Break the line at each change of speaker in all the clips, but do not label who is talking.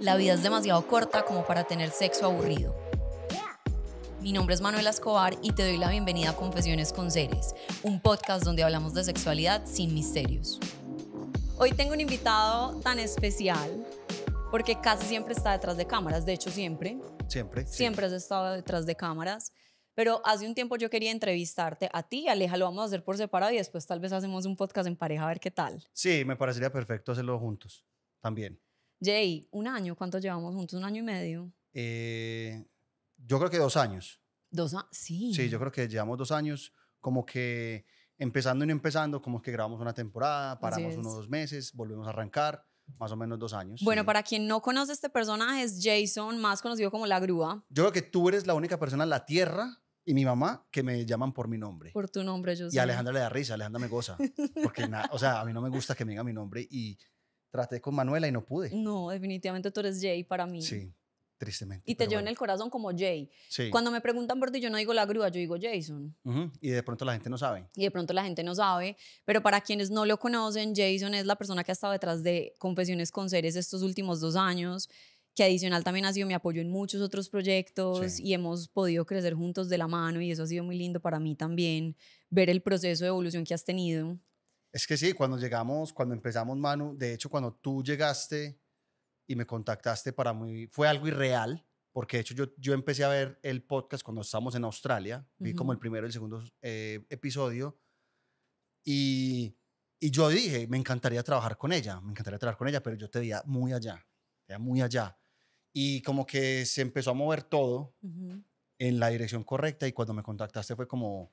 La vida es demasiado corta como para tener sexo aburrido. Mi nombre es Manuela Escobar y te doy la bienvenida a Confesiones con Seres, un podcast donde hablamos de sexualidad sin misterios. Hoy tengo un invitado tan especial porque casi siempre está detrás de cámaras, de hecho siempre. Siempre. Siempre has estado detrás de cámaras. Pero hace un tiempo yo quería entrevistarte a ti, Aleja, lo vamos a hacer por separado y después tal vez hacemos un podcast en pareja a ver qué tal.
Sí, me parecería perfecto hacerlo juntos también.
Jay, un año, ¿cuánto llevamos juntos? ¿Un año y medio?
Eh, yo creo que dos años. Dos años, sí. Sí, yo creo que llevamos dos años como que empezando y no empezando, como que grabamos una temporada, paramos unos dos meses, volvemos a arrancar, más o menos dos años. Bueno,
para quien no conoce este personaje es Jason, más conocido como La Grúa.
Yo creo que tú eres la única persona en la Tierra y mi mamá que me llaman por mi nombre.
Por tu nombre, yo Y Alejandra
le da risa, Alejandra me goza. Porque, o sea, a mí no me gusta que me diga mi nombre y traté con Manuela y no pude.
No, definitivamente tú eres Jay para mí. Sí,
tristemente. Y te llevo en
el corazón como Jay. Sí. Cuando me preguntan por ti, yo no digo la grúa, yo digo Jason.
Y de pronto la gente no sabe.
Y de pronto la gente no sabe, pero para quienes no lo conocen, Jason es la persona que ha estado detrás de Confesiones con Seres estos últimos dos años que adicional también ha sido mi apoyo en muchos otros proyectos y hemos podido crecer juntos de la mano y eso ha sido muy lindo para mí también ver el proceso de evolución que has tenido.
Es que sí, cuando llegamos, cuando empezamos, Manu, de hecho, cuando tú llegaste y me contactaste, para mí fue algo irreal, porque de hecho yo, yo empecé a ver el podcast cuando estábamos en Australia, vi como el primero y el segundo eh, episodio, y, yo dije, me encantaría trabajar con ella, me encantaría trabajar con ella, pero yo te veía muy allá, veía muy allá. Y como que se empezó a mover todo en la dirección correcta y cuando me contactaste fue como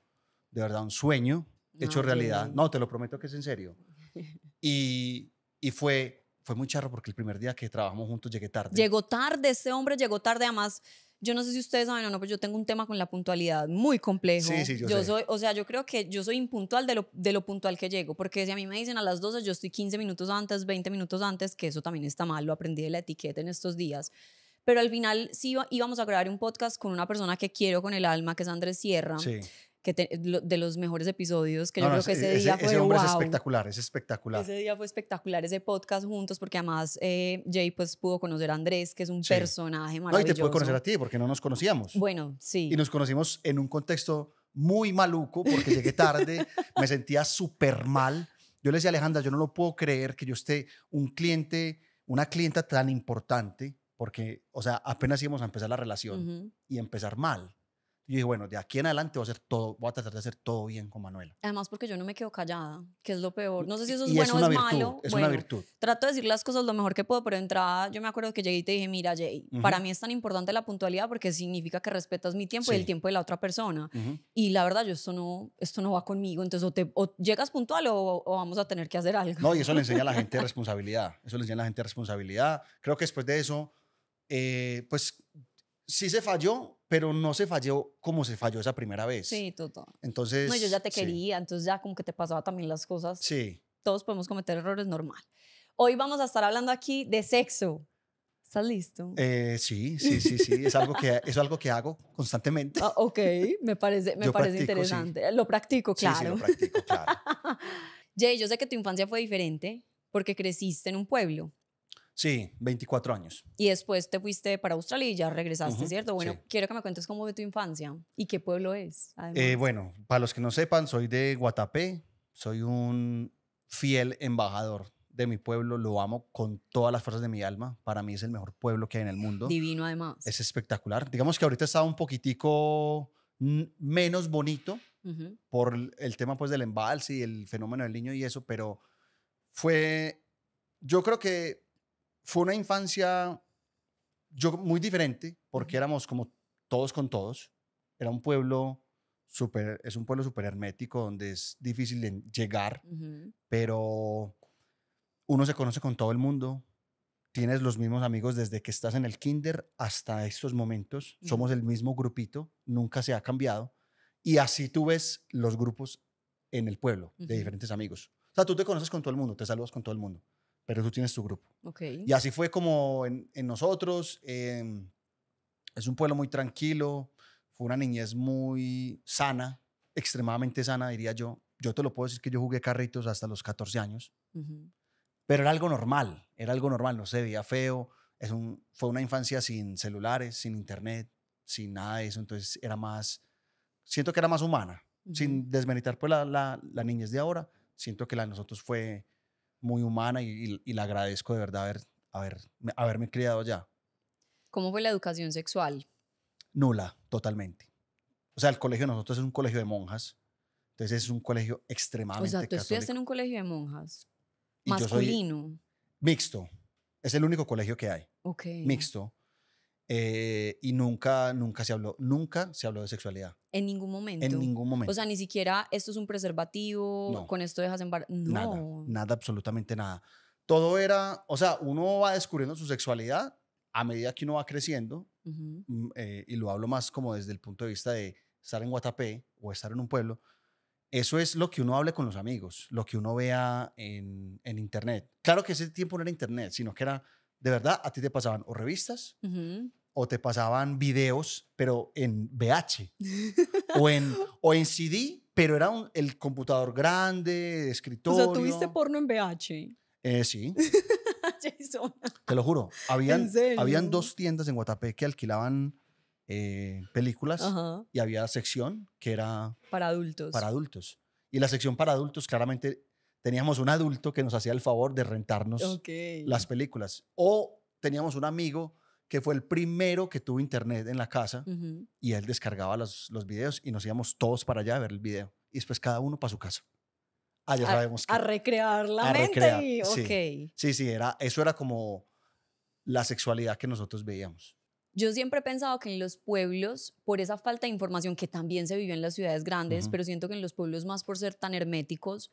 de verdad un sueño, hecho realidad. No, te lo prometo que es en serio. Y, y fue, fue muy charro porque el primer día que trabajamos juntos llegué tarde.
Llegó tarde, ese hombre llegó tarde, además. Yo no sé si ustedes saben o no, pero yo tengo un tema con la puntualidad muy complejo. yo, soy, o sea, yo creo que yo soy impuntual de lo, de lo puntual que llego, porque si a mí me dicen a las 12, yo estoy 15 minutos antes, 20 minutos antes, que eso también está mal, lo aprendí de la etiqueta en estos días. Pero al final sí íbamos a grabar un podcast con una persona que quiero con el alma, que es Andrés Sierra. Sí de los mejores episodios que yo creo que ese, e-, día fue hombre wow. es
espectacular, es espectacular. Ese
día fue espectacular ese podcast juntos porque además eh, Jay pues pudo conocer a Andrés, que es un personaje maravilloso. y te puedo conocer a
ti porque no nos conocíamos. Bueno, sí. Y nos conocimos en un contexto muy maluco porque llegué tarde, me sentía súper mal. Yo le decía a Alejandra, yo no lo puedo creer que yo esté un cliente, una clienta tan importante porque, o sea, apenas íbamos a empezar la relación y empezar mal. Y dije, bueno, de aquí en adelante voy a, hacer todo, voy a tratar de hacer todo bien con Manuela.
Además, porque yo no me quedo callada, que es lo peor. No sé si eso es bueno o es, malo. Es una virtud. Trato de decir las cosas lo mejor que puedo, pero de entrada yo me acuerdo que llegué y te dije, mira, Jay, para mí es tan importante la puntualidad porque significa que respetas mi tiempo y el tiempo de la otra persona. Y la verdad, yo esto no, esto no va conmigo. Entonces, o, te, llegas puntual o, vamos a tener que hacer algo. No, y eso le enseña a la gente
responsabilidad. Eso le enseña a la gente responsabilidad. Creo que después de eso, eh, pues sí se falló, pero no se falló como se falló esa primera vez. Sí, todo. Entonces. No, yo ya te
quería, entonces ya como que te pasaba también las cosas. Sí. Todos podemos cometer errores, normal. Hoy vamos a estar hablando aquí de sexo. ¿Estás listo?
Eh, sí, sí, sí, sí. Es algo que, es algo que hago constantemente.
Ah, ok, me parece, me parece interesante. Lo practico, claro. Sí, sí, lo
practico, claro.
Jay, yo sé que tu infancia fue diferente porque creciste en un pueblo.
Sí, 24 años.
Y después te fuiste para Australia y ya regresaste, ¿cierto? Bueno, quiero que me cuentes cómo fue tu infancia y qué pueblo es. Eh, bueno,
para los que no sepan, soy de Guatapé, soy un fiel embajador de mi pueblo, lo amo con todas las fuerzas de mi alma, para mí es el mejor pueblo que hay en el mundo.
Divino además. Es
espectacular. Digamos que ahorita estaba un poquitico menos bonito por el tema pues del embalse y el fenómeno del niño y eso, pero fue, yo creo que fue una infancia yo muy diferente porque éramos como todos con todos. Era un pueblo súper es un pueblo súper hermético donde es difícil llegar, pero uno se conoce con todo el mundo. Tienes los mismos amigos desde que estás en el kinder hasta estos momentos. Somos el mismo grupito, nunca se ha cambiado. Y así tú ves los grupos en el pueblo de diferentes amigos. O sea, tú te conoces con todo el mundo, te saludas con todo el mundo pero tú tienes tu grupo.
Okay. Y así
fue como en, nosotros. Em, es un pueblo muy tranquilo, fue una niñez muy sana, extremadamente sana, diría yo. Yo te lo puedo decir que yo jugué carritos hasta los 14 años, pero era algo normal, era algo normal, no sé, veía feo. Es un, fue una infancia sin celulares, sin internet, sin nada de eso, entonces era más, siento que era más humana, sin desmeritar pues la, la, la niñez de ahora, siento que la de nosotros fue muy humana y, y, le agradezco de verdad haber, haber, haberme criado allá.
¿Cómo fue la educación sexual?
Nula, totalmente. O sea, el colegio de nosotros es un colegio de monjas. Entonces es un colegio extremadamente O sea, tú en
un colegio de monjas.
masculino. mixto. Es el único colegio que hay.
Ok. Mixto.
Eh, y nunca, nunca se habló, nunca se habló de sexualidad.
En ningún momento. En ningún momento. O sea, ni siquiera esto es un preservativo, con esto dejas embarazo. No. Nada,
nada, absolutamente nada. Todo era, o sea, uno va descubriendo su sexualidad a medida que uno va creciendo, mm, eh, y lo hablo más como desde el punto de vista de estar en Guatapé o estar en un pueblo. Eso es lo que uno hable con los amigos, lo que uno vea en, en internet. Claro que ese tiempo no era internet, sino que era, de verdad, a ti te pasaban o revistas, uh o te pasaban videos, pero en VH o, en, o en CD, pero era el computador grande, de escritorio. O sea, tuviste
porno en VH.
Eh, sí. Te lo juro. Habían, habían dos tiendas en Guatapé que alquilaban eh, películas y había sección que era.
Para adultos. Para
adultos. Y la sección para adultos, claramente teníamos un adulto que nos hacía el favor de rentarnos las películas. O teníamos un amigo que fue el primero que tuvo internet en la casa y él descargaba los, los videos y nos íbamos todos para allá a ver el video. Y después cada uno para su casa. Allá a, sabemos que, a
recrear la mente.
sí. sí, era, eso era como la sexualidad que nosotros veíamos.
Yo siempre he pensado que en los pueblos, por esa falta de información que también se vivió en las ciudades grandes, pero siento que en los pueblos más por ser tan herméticos,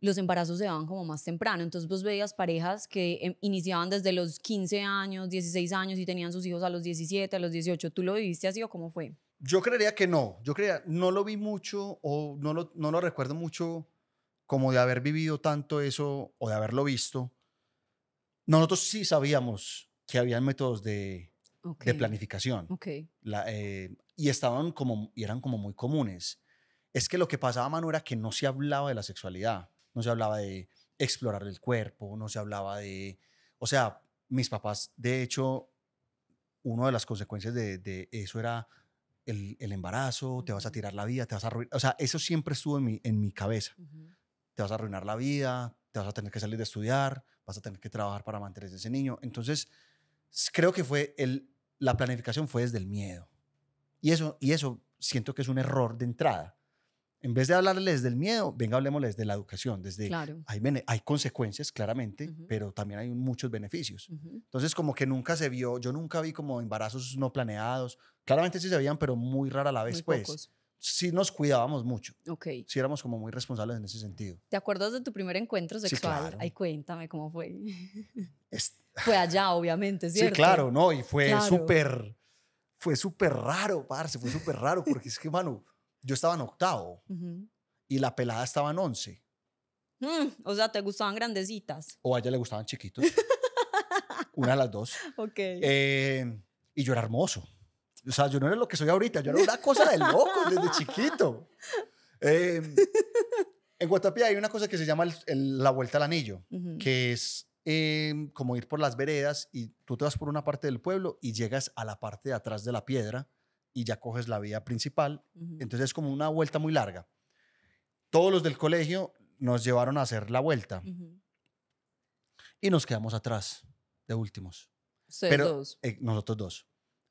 los embarazos se daban como más temprano. Entonces vos veías parejas que em, iniciaban desde los 15 años, 16 años y tenían sus hijos a los 17, a los 18. ¿Tú lo viviste así o cómo fue?
Yo creería que no. Yo creía no lo vi mucho o no lo, no lo recuerdo mucho como de haber vivido tanto eso o de haberlo visto. Nosotros sí sabíamos que había métodos de, planificación. Okay. Eh, y estaban como, y eran como muy comunes. Es que lo que pasaba, Manu, era que no se hablaba de la sexualidad no se hablaba de explorar el cuerpo, no se hablaba de... O sea, mis papás, de hecho, una de las consecuencias de, eso era el, embarazo, te vas a tirar la vida, te vas a arruinar. O sea, eso siempre estuvo en mi, en mi cabeza. Te vas a arruinar la vida, te vas a tener que salir de estudiar, vas a tener que trabajar para mantener ese niño. Entonces, creo que fue el, la planificación fue desde el miedo. Y eso, y eso siento que es un error de entrada en vez de hablarles del miedo, venga, hablemosles de la educación. Desde claro. hay, consecuencias, claramente, pero también hay muchos beneficios. Entonces, como que nunca se vio, yo nunca vi como embarazos no planeados. Claramente sí se veían, pero muy rara la vez, pues. Sí nos cuidábamos mucho. Sí éramos como muy responsables en ese sentido.
¿Te acuerdas de tu primer encuentro sexual? Sí, Ay, cuéntame cómo fue. Fue allá, obviamente, ¿cierto? Sí, claro, ¿no? Y fue súper,
fue súper raro, parce, fue súper raro, porque es que, mano yo estaba en octavo y la pelada estaba en once.
Mm, o sea, ¿te gustaban grandecitas?
O a ella le gustaban chiquitos. Una de las dos. Ok. Eh, y yo era hermoso. O sea, yo no era lo que soy ahorita, yo era una cosa de loco desde chiquito. Eh, en Guatapé hay una cosa que se llama la vuelta al anillo, que es em, como ir por las veredas y tú te vas por una parte del pueblo y llegas a la parte de atrás de la piedra y ya coges la vía principal. Entonces es como una vuelta muy larga. Todos los del colegio nos llevaron a hacer la vuelta y nos quedamos atrás de últimos. Pero, eh, nosotros dos.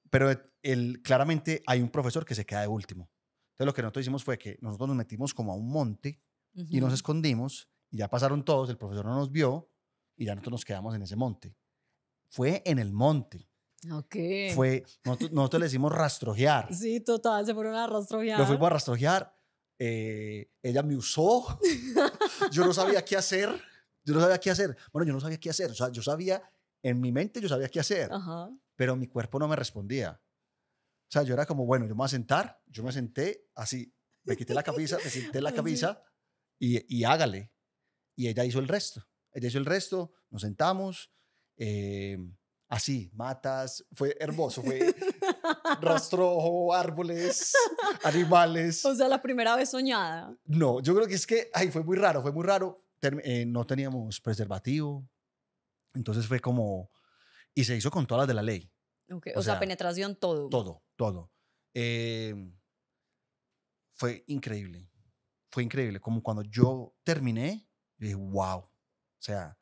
Pero eh, el, claramente hay un profesor que se queda de último. Entonces lo que nosotros hicimos fue que nosotros nos metimos como a un monte y nos escondimos y ya pasaron todos, el profesor no nos vio y ya nosotros nos quedamos en ese monte. Fue en el monte
Ok. Fue,
nosotros, le decimos rastrojear.
Sí, total, se fueron a rastrojear. Lo fuimos
a rastrojear. Eh, ella me usó. yo no sabía qué hacer. Yo no sabía qué hacer. Bueno, yo no sabía qué hacer. O sea, yo sabía, en mi mente yo sabía qué hacer. Ajá. Pero mi cuerpo no me respondía. O sea, yo era como, bueno, yo me voy a sentar. Yo me senté así. Me quité la camisa, me senté la camisa y, y hágale. Y ella hizo el resto. Ella hizo el resto, nos sentamos. Eh, así, matas, fue hermoso, fue rastrojo, árboles, animales.
O sea, la primera vez soñada.
No, yo creo que es que, ay, fue muy raro, fue muy raro. Eh, no teníamos preservativo, entonces fue como, y se hizo con todas las de la ley.
o, sea, penetración todo. Todo,
todo. Em, fue increíble, fue increíble. Como cuando yo terminé, dije, wow, o sea,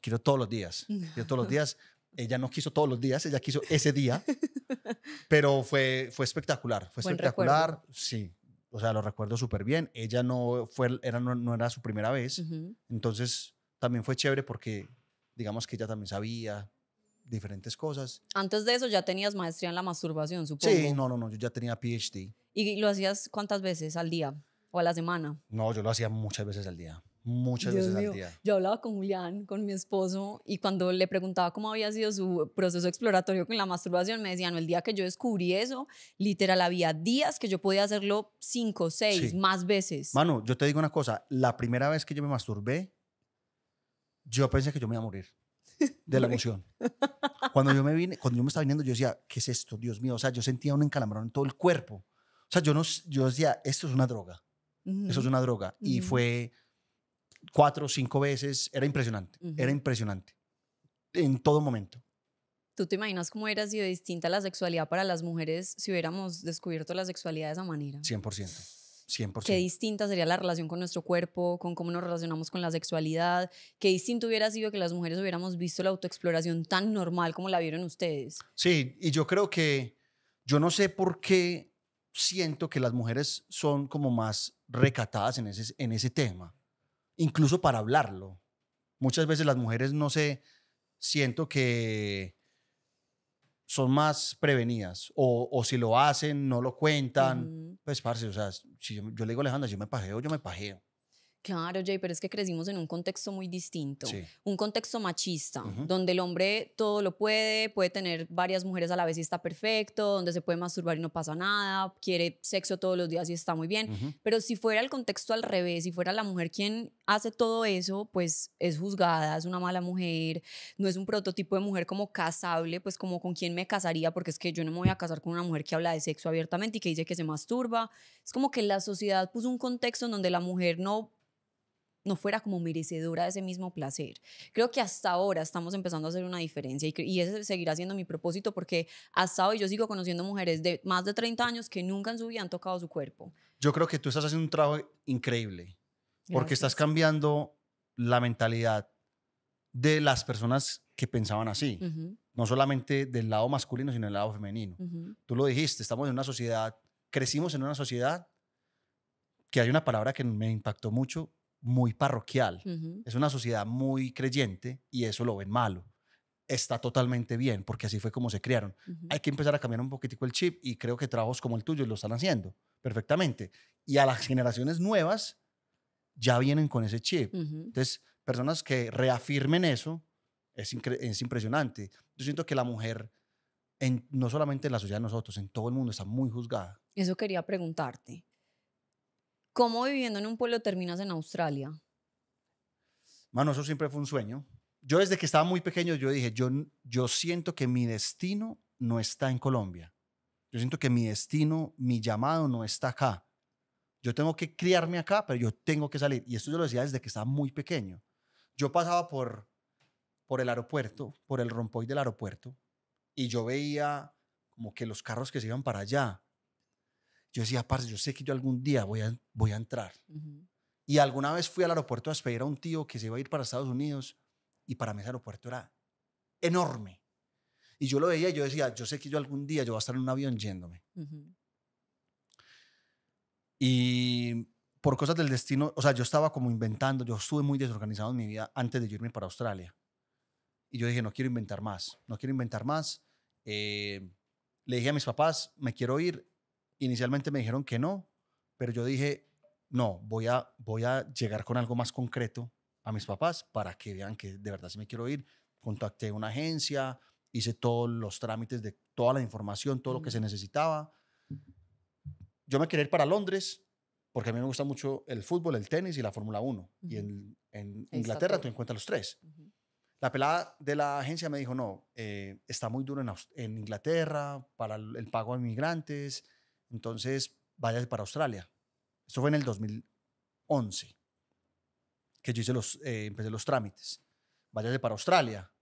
quiero todos los días, quiero todos los días ella no quiso todos los días, ella quiso ese día, pero fue, fue espectacular, fue espectacular, sí. O sea, lo recuerdo súper bien. Ella no, fue, era, no, era su primera vez, entonces también fue chévere porque digamos que ella también sabía diferentes cosas.
Antes de eso ya tenías maestría en la masturbación, supongo. Sí, no,
no, no, yo ya tenía PhD.
¿Y lo hacías cuántas veces al día o a la semana?
No, yo lo hacía muchas veces al día. Muchas veces al
Yo hablaba con Julián, con mi esposo, y cuando le preguntaba cómo había sido su proceso exploratorio con la masturbación, me decían, no, el día que yo descubrí eso, literal, había días que yo podía hacerlo cinco, seis, más veces.
Manu, yo te digo una cosa, la primera vez que yo me masturbé, yo pensé que yo me iba a morir de la emoción. Cuando yo me vine, cuando yo me estaba viniendo, yo decía, ¿qué es esto? Dios mío, o sea, yo sentía un encalambrón en todo el cuerpo. O sea, yo, no, yo decía, esto es una droga, eso es una droga. Y fue cuatro o cinco veces. Era impresionante, era impresionante. En todo momento.
¿Tú te imaginas cómo hubiera sido distinta la sexualidad para las mujeres si hubiéramos descubierto la sexualidad de esa manera?
100%. 100%. Qué
distinta sería la relación con nuestro cuerpo, con cómo nos relacionamos con la sexualidad, qué distinto hubiera sido que las mujeres hubiéramos visto la autoexploración tan normal como la vieron ustedes.
Sí, y yo creo que yo no sé por qué siento que las mujeres son como más recatadas en ese, en ese tema incluso para hablarlo. Muchas veces las mujeres, no sé, siento que son más prevenidas o, o si lo hacen, no lo cuentan. Pues, parce, o sea, si yo, yo le digo a Alejandra, yo me pajeo, yo me pajeo.
Claro, Jay, pero es que crecimos en un contexto muy distinto, un contexto machista, donde el hombre todo lo puede, puede tener varias mujeres a la vez y está perfecto, donde se puede masturbar y no pasa nada, quiere sexo todos los días y está muy bien, pero si fuera el contexto al revés, si fuera la mujer quien hace todo eso, pues es juzgada, es una mala mujer, no es un prototipo de mujer como casable, pues como con quién me casaría, porque es que yo no me voy a casar con una mujer que habla de sexo abiertamente y que dice que se masturba, es como que la sociedad puso un contexto en donde la mujer no no fuera como merecedora de ese mismo placer. Creo que hasta ahora estamos empezando a hacer una diferencia y, ese seguirá siendo mi propósito porque hasta hoy yo sigo conociendo mujeres de más de 30 años que nunca en su vida han tocado su cuerpo.
Yo creo que tú estás haciendo un trabajo increíble porque estás cambiando la mentalidad de las personas que pensaban así, no solamente del lado masculino, sino del lado femenino. Tú lo dijiste, estamos en una sociedad, crecimos en una sociedad que hay una palabra que me impactó mucho, muy parroquial, es una sociedad muy creyente y eso lo ven malo. Está totalmente bien, porque así fue como se criaron. Hay que empezar a cambiar un poquitico el chip y creo que trabajos como el tuyo lo están haciendo perfectamente. Y a las generaciones nuevas ya vienen con ese chip. Entonces, personas que reafirmen eso es, es impresionante. Yo siento que la mujer, en, no solamente en la sociedad de nosotros, en todo el mundo está muy juzgada.
Eso quería preguntarte. ¿Cómo viviendo en un pueblo terminas en Australia?
Mano, eso siempre fue un sueño. Yo desde que estaba muy pequeño, yo dije, yo, yo siento que mi destino no está en Colombia. Yo siento que mi destino, mi llamado no está acá. Yo tengo que criarme acá, pero yo tengo que salir. Y esto yo lo decía desde que estaba muy pequeño. Yo pasaba por, por el aeropuerto, por el rompoy del aeropuerto, y yo veía como que los carros que se iban para allá yo decía, parce, yo sé que yo algún día voy a, voy a entrar. Y alguna vez fui al aeropuerto a despedir a un tío que se iba a ir para Estados Unidos y para mí ese aeropuerto era enorme. Y yo lo veía y yo decía, yo sé que yo algún día yo voy a estar en un avión yéndome. Y por cosas del destino, o sea, yo estaba como inventando, yo estuve muy desorganizado en mi vida antes de irme para Australia. Y yo dije, no quiero inventar más, no quiero inventar más. Eh, le dije a mis papás, me quiero ir, Inicialmente me dijeron que no, pero yo dije, no, voy a, voy a llegar con algo más concreto a mis papás para que vean que de verdad sí me quiero ir. Contacté una agencia, hice todos los trámites de toda la información, todo lo que se necesitaba. Yo me quería ir para Londres porque a mí me gusta mucho el fútbol, el tenis y la Fórmula 1. Y en, Inglaterra tú encuentras los tres. La pelada de la agencia me dijo, no, eh, está muy duro en, Inglaterra para el, el pago a inmigrantes, entonces, váyase para Australia. Esto fue en el 2011 que yo hice los, eh, empecé los trámites. Váyase para Australia.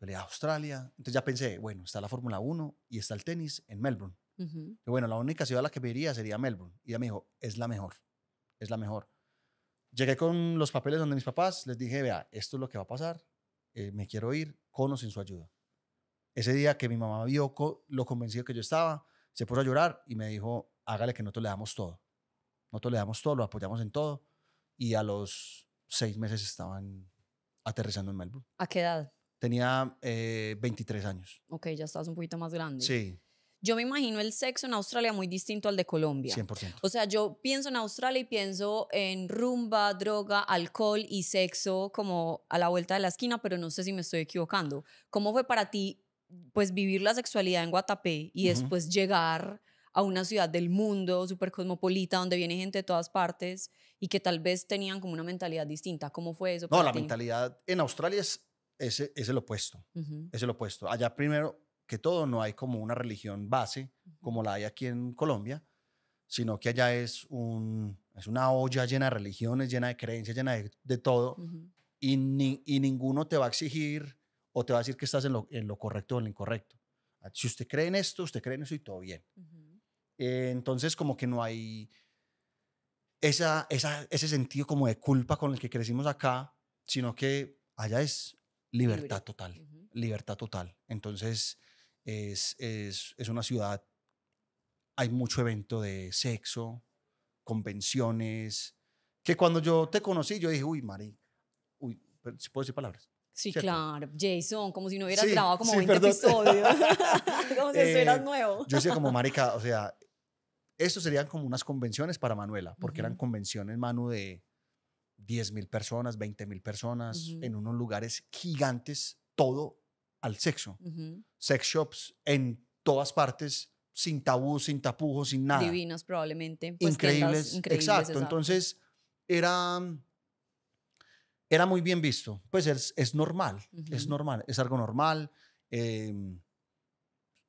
Yo le a Australia. Entonces ya pensé, bueno, está la Fórmula 1 y está el tenis en Melbourne. y bueno, la única ciudad a la que me iría sería Melbourne. Y ella me dijo, es la mejor, es la mejor. Llegué con los papeles donde mis papás, les dije, vea, esto es lo que va a pasar, eh, me quiero ir, con o sin su ayuda. Ese día que mi mamá vio lo convencido que yo estaba, se puso a llorar y me dijo, hágale que nosotros le damos todo. Nosotros le damos todo, lo apoyamos en todo. Y a los seis meses estaban aterrizando en Melbourne. ¿A qué edad? Tenía 23 eh, años.
Ok, ya estás un poquito más grande. Sí. Yo me imagino el sexo en Australia muy distinto al de Colombia. 100%. O sea, yo pienso en Australia y pienso en rumba, droga, alcohol y sexo como a la vuelta de la esquina, pero no sé si me estoy equivocando. ¿Cómo fue para ti pues vivir la sexualidad en Guatapé y después llegar a una ciudad del mundo súper cosmopolita donde viene gente de todas partes y que tal vez tenían como una mentalidad distinta. ¿Cómo fue eso? No, la
mentalidad en Australia es, el opuesto. Es el opuesto. Allá primero que todo no hay como una religión base como la hay aquí en Colombia, sino que allá es, un, es una olla llena de religiones, llena de creencias, llena de, todo y, y ninguno te va a exigir o te va a decir que estás en lo, correcto o en lo incorrecto. Ah, si usted cree en esto, usted cree en eso y todo bien. Eh, entonces, como que no hay esa, ese sentido como de culpa con el que crecimos acá, sino que allá es libertad total, libertad total. Entonces, es, es, es una ciudad, hay mucho evento de sexo, convenciones, que cuando yo te conocí, yo dije, uy, Mari, uy, ¿puedo decir palabras?
Sí, claro. Jason, como si no hubieras grabado como 20 episodios. como si fueras eh, nuevo. yo decía como,
marica, o sea, esto serían como unas convenciones para Manuela, porque eran convenciones, Manu, de 10 mil personas, 20 mil personas, en unos lugares gigantes, todo al sexo. Sex shops en todas partes, sin tabú, sin tapujos, sin nada. Divinos
probablemente. Pues increíbles, Exacto. Exacto.
Entonces, era era muy bien visto. Pues es, normal, es normal, es algo normal. Em,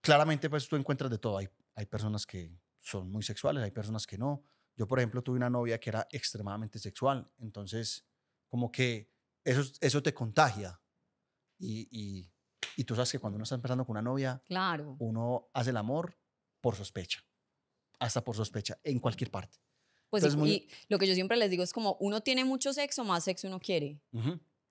claramente, pues tú encuentras de todo. Hay, hay personas que son muy sexuales, hay personas que no. Yo, por ejemplo, tuve una novia que era extremadamente sexual. Entonces, como que eso, eso te contagia. Y, y, tú sabes que cuando uno está empezando con una novia, claro. uno hace el amor por sospecha. Hasta por sospecha, en cualquier parte. Pues
lo que yo siempre les digo es como uno tiene mucho sexo, más sexo uno quiere.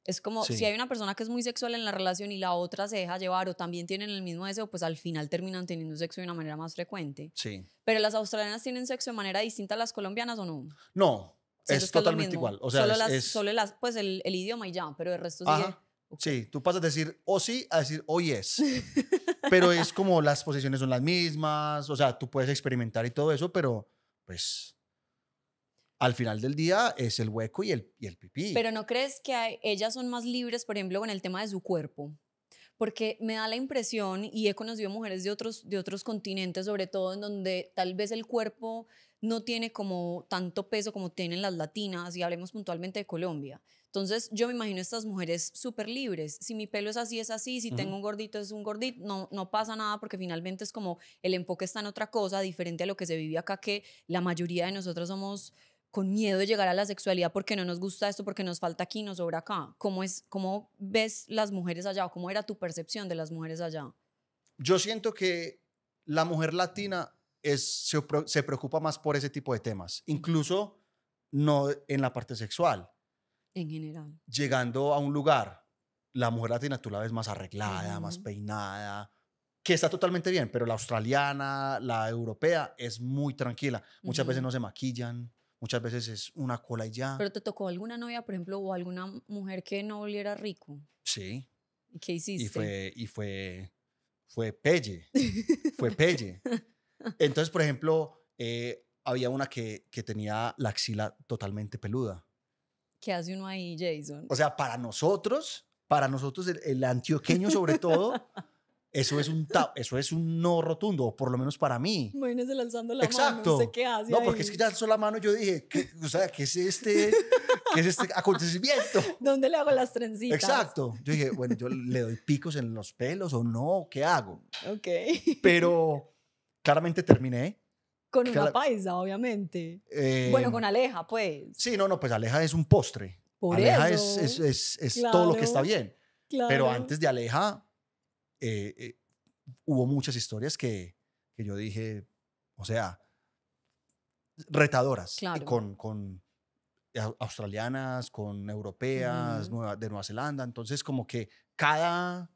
Es como si hay una persona que es muy sexual en la relación y la otra se deja llevar o también tienen el mismo deseo, pues al final terminan teniendo sexo de una manera más frecuente. Sí. Pero las australianas tienen sexo de manera distinta a las colombianas o no?
No, es, totalmente igual. O sea, solo,
las, pues el, idioma y ya, pero el resto Ajá.
Sí, tú pasas a decir o sí a decir o yes. pero es como las posiciones son las mismas, o sea, tú puedes experimentar y todo eso, pero pues al final del día es el hueco y el, y el pipí. Pero
¿no crees que ellas son más libres, por ejemplo, con el tema de su cuerpo? Porque me da la impresión, y he conocido mujeres de otros, de otros continentes, sobre todo en donde tal vez el cuerpo no tiene como tanto peso como tienen las latinas, y hablemos puntualmente de Colombia. Entonces, yo me imagino estas mujeres súper libres. Si mi pelo es así, es así. Si tengo un gordito, es un gordito. No, no pasa nada porque finalmente es como el enfoque está en otra cosa, diferente a lo que se vive acá, que la mayoría de nosotros somos con miedo de llegar a la sexualidad porque no nos gusta esto, porque nos falta aquí, nos sobra acá. ¿Cómo, es, cómo ves las mujeres allá cómo era tu percepción de las mujeres allá?
Yo siento que la mujer latina se, preocupa más por ese tipo de temas, incluso no en la parte sexual. En general. Llegando a un lugar, la mujer latina tú la ves más arreglada, más peinada, que está totalmente bien, pero la australiana, la europea es muy tranquila. Muchas veces no se maquillan Muchas veces es una cola y ya. ¿Pero
te tocó alguna novia, por ejemplo, o alguna mujer que no oliera rico? Sí. ¿Y qué hiciste? Y fue,
y fue, fue pelle, fue pelle. Entonces, por ejemplo, eh, había una que, tenía la axila totalmente peluda.
¿Qué hace uno ahí, Jason?
O sea, para nosotros, para nosotros, el, el antioqueño sobre todo, Eso es un eso es un no rotundo, por lo menos para mí.
Imagínese lanzando la mano, no sé qué hace. No, porque es que
ya alzó la mano, yo dije, ¿qué, o sea, ¿qué es este, qué es este acontecimiento?
¿Dónde le hago las trencitas? Exacto.
Yo dije, bueno, yo le doy picos en los pelos o no, ¿qué hago? Ok. Pero claramente terminé.
Con una paisa, obviamente.
Eh, bueno, con
Aleja, pues.
Sí, no, no, pues Aleja es un postre. Por Aleja eso. es, es, es, todo lo que está bien. Pero antes de Aleja, eh, eh, hubo muchas historias que, que yo dije, o sea, retadoras, eh, con, con, australianas, con europeas, de Nueva Zelanda. Entonces, como que cada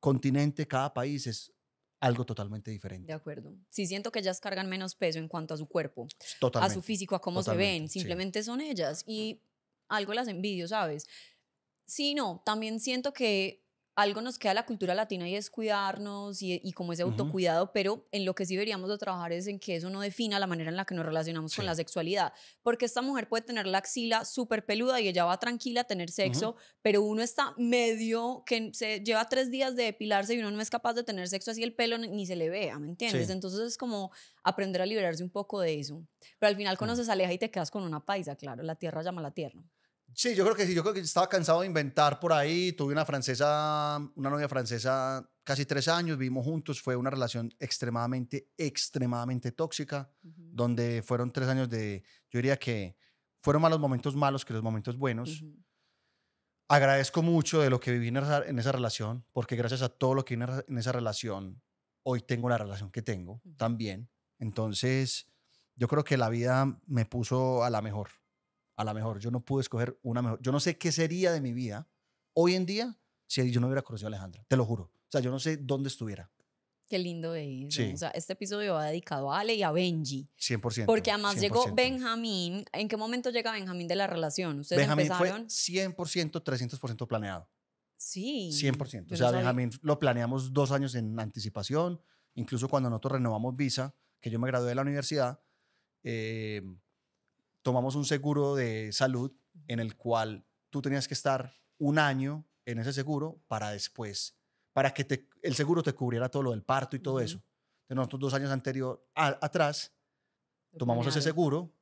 continente, cada país es algo totalmente diferente. De
acuerdo. Sí, siento que ellas cargan menos peso en cuanto a su cuerpo, a su físico, a cómo se ven. Simplemente son ellas y algo las envidio, ¿sabes? Sí, no, también siento que algo nos queda la cultura latina y es cuidarnos y, como ese autocuidado, pero en lo que sí deberíamos de trabajar es en que eso no defina la manera en la que nos relacionamos con la sexualidad, porque esta mujer puede tener la axila súper peluda y ella va tranquila a tener sexo, pero uno está medio que se lleva tres días de depilarse y uno no es capaz de tener sexo así el pelo ni se le vea, ¿me entiendes? Entonces es como aprender a liberarse un poco de eso, pero al final conoces aleja y te quedas con una paisa, claro, la tierra llama a la tierra.
Sí, yo creo que sí, yo creo que estaba cansado de inventar por ahí. Tuve una francesa, una novia francesa casi tres años, vivimos juntos, fue una relación extremadamente, extremadamente tóxica, donde fueron tres años de, yo diría que fueron más los momentos malos que los momentos buenos. Agradezco mucho de lo que viví en esa, relación, porque gracias a todo lo que viví en esa relación, hoy tengo la relación que tengo también. Entonces, yo creo que la vida me puso a la mejor a la mejor. Yo no pude escoger una mejor. Yo no sé qué sería de mi vida hoy en día si yo no hubiera conocido a Alejandra, te lo juro. O sea, yo no sé dónde estuviera.
Qué lindo ir. Sí. O sea, este episodio va dedicado a Ale y a Benji.
100%. Porque además llegó
Benjamín. ¿En qué momento llega Benjamín de la relación? ¿Ustedes Benjamín empezaron?
fue 100%, 300% planeado. Sí. 100%. O sea, Benjamín lo planeamos dos años en anticipación. Incluso cuando nosotros renovamos visa, que yo me gradué de la universidad, eh, tomamos un seguro de salud en el cual tú tenías que estar un año en ese seguro para después, para que el seguro te cubriera todo lo del parto y todo eso. De nosotros dos años anterior atrás, tomamos ese seguro,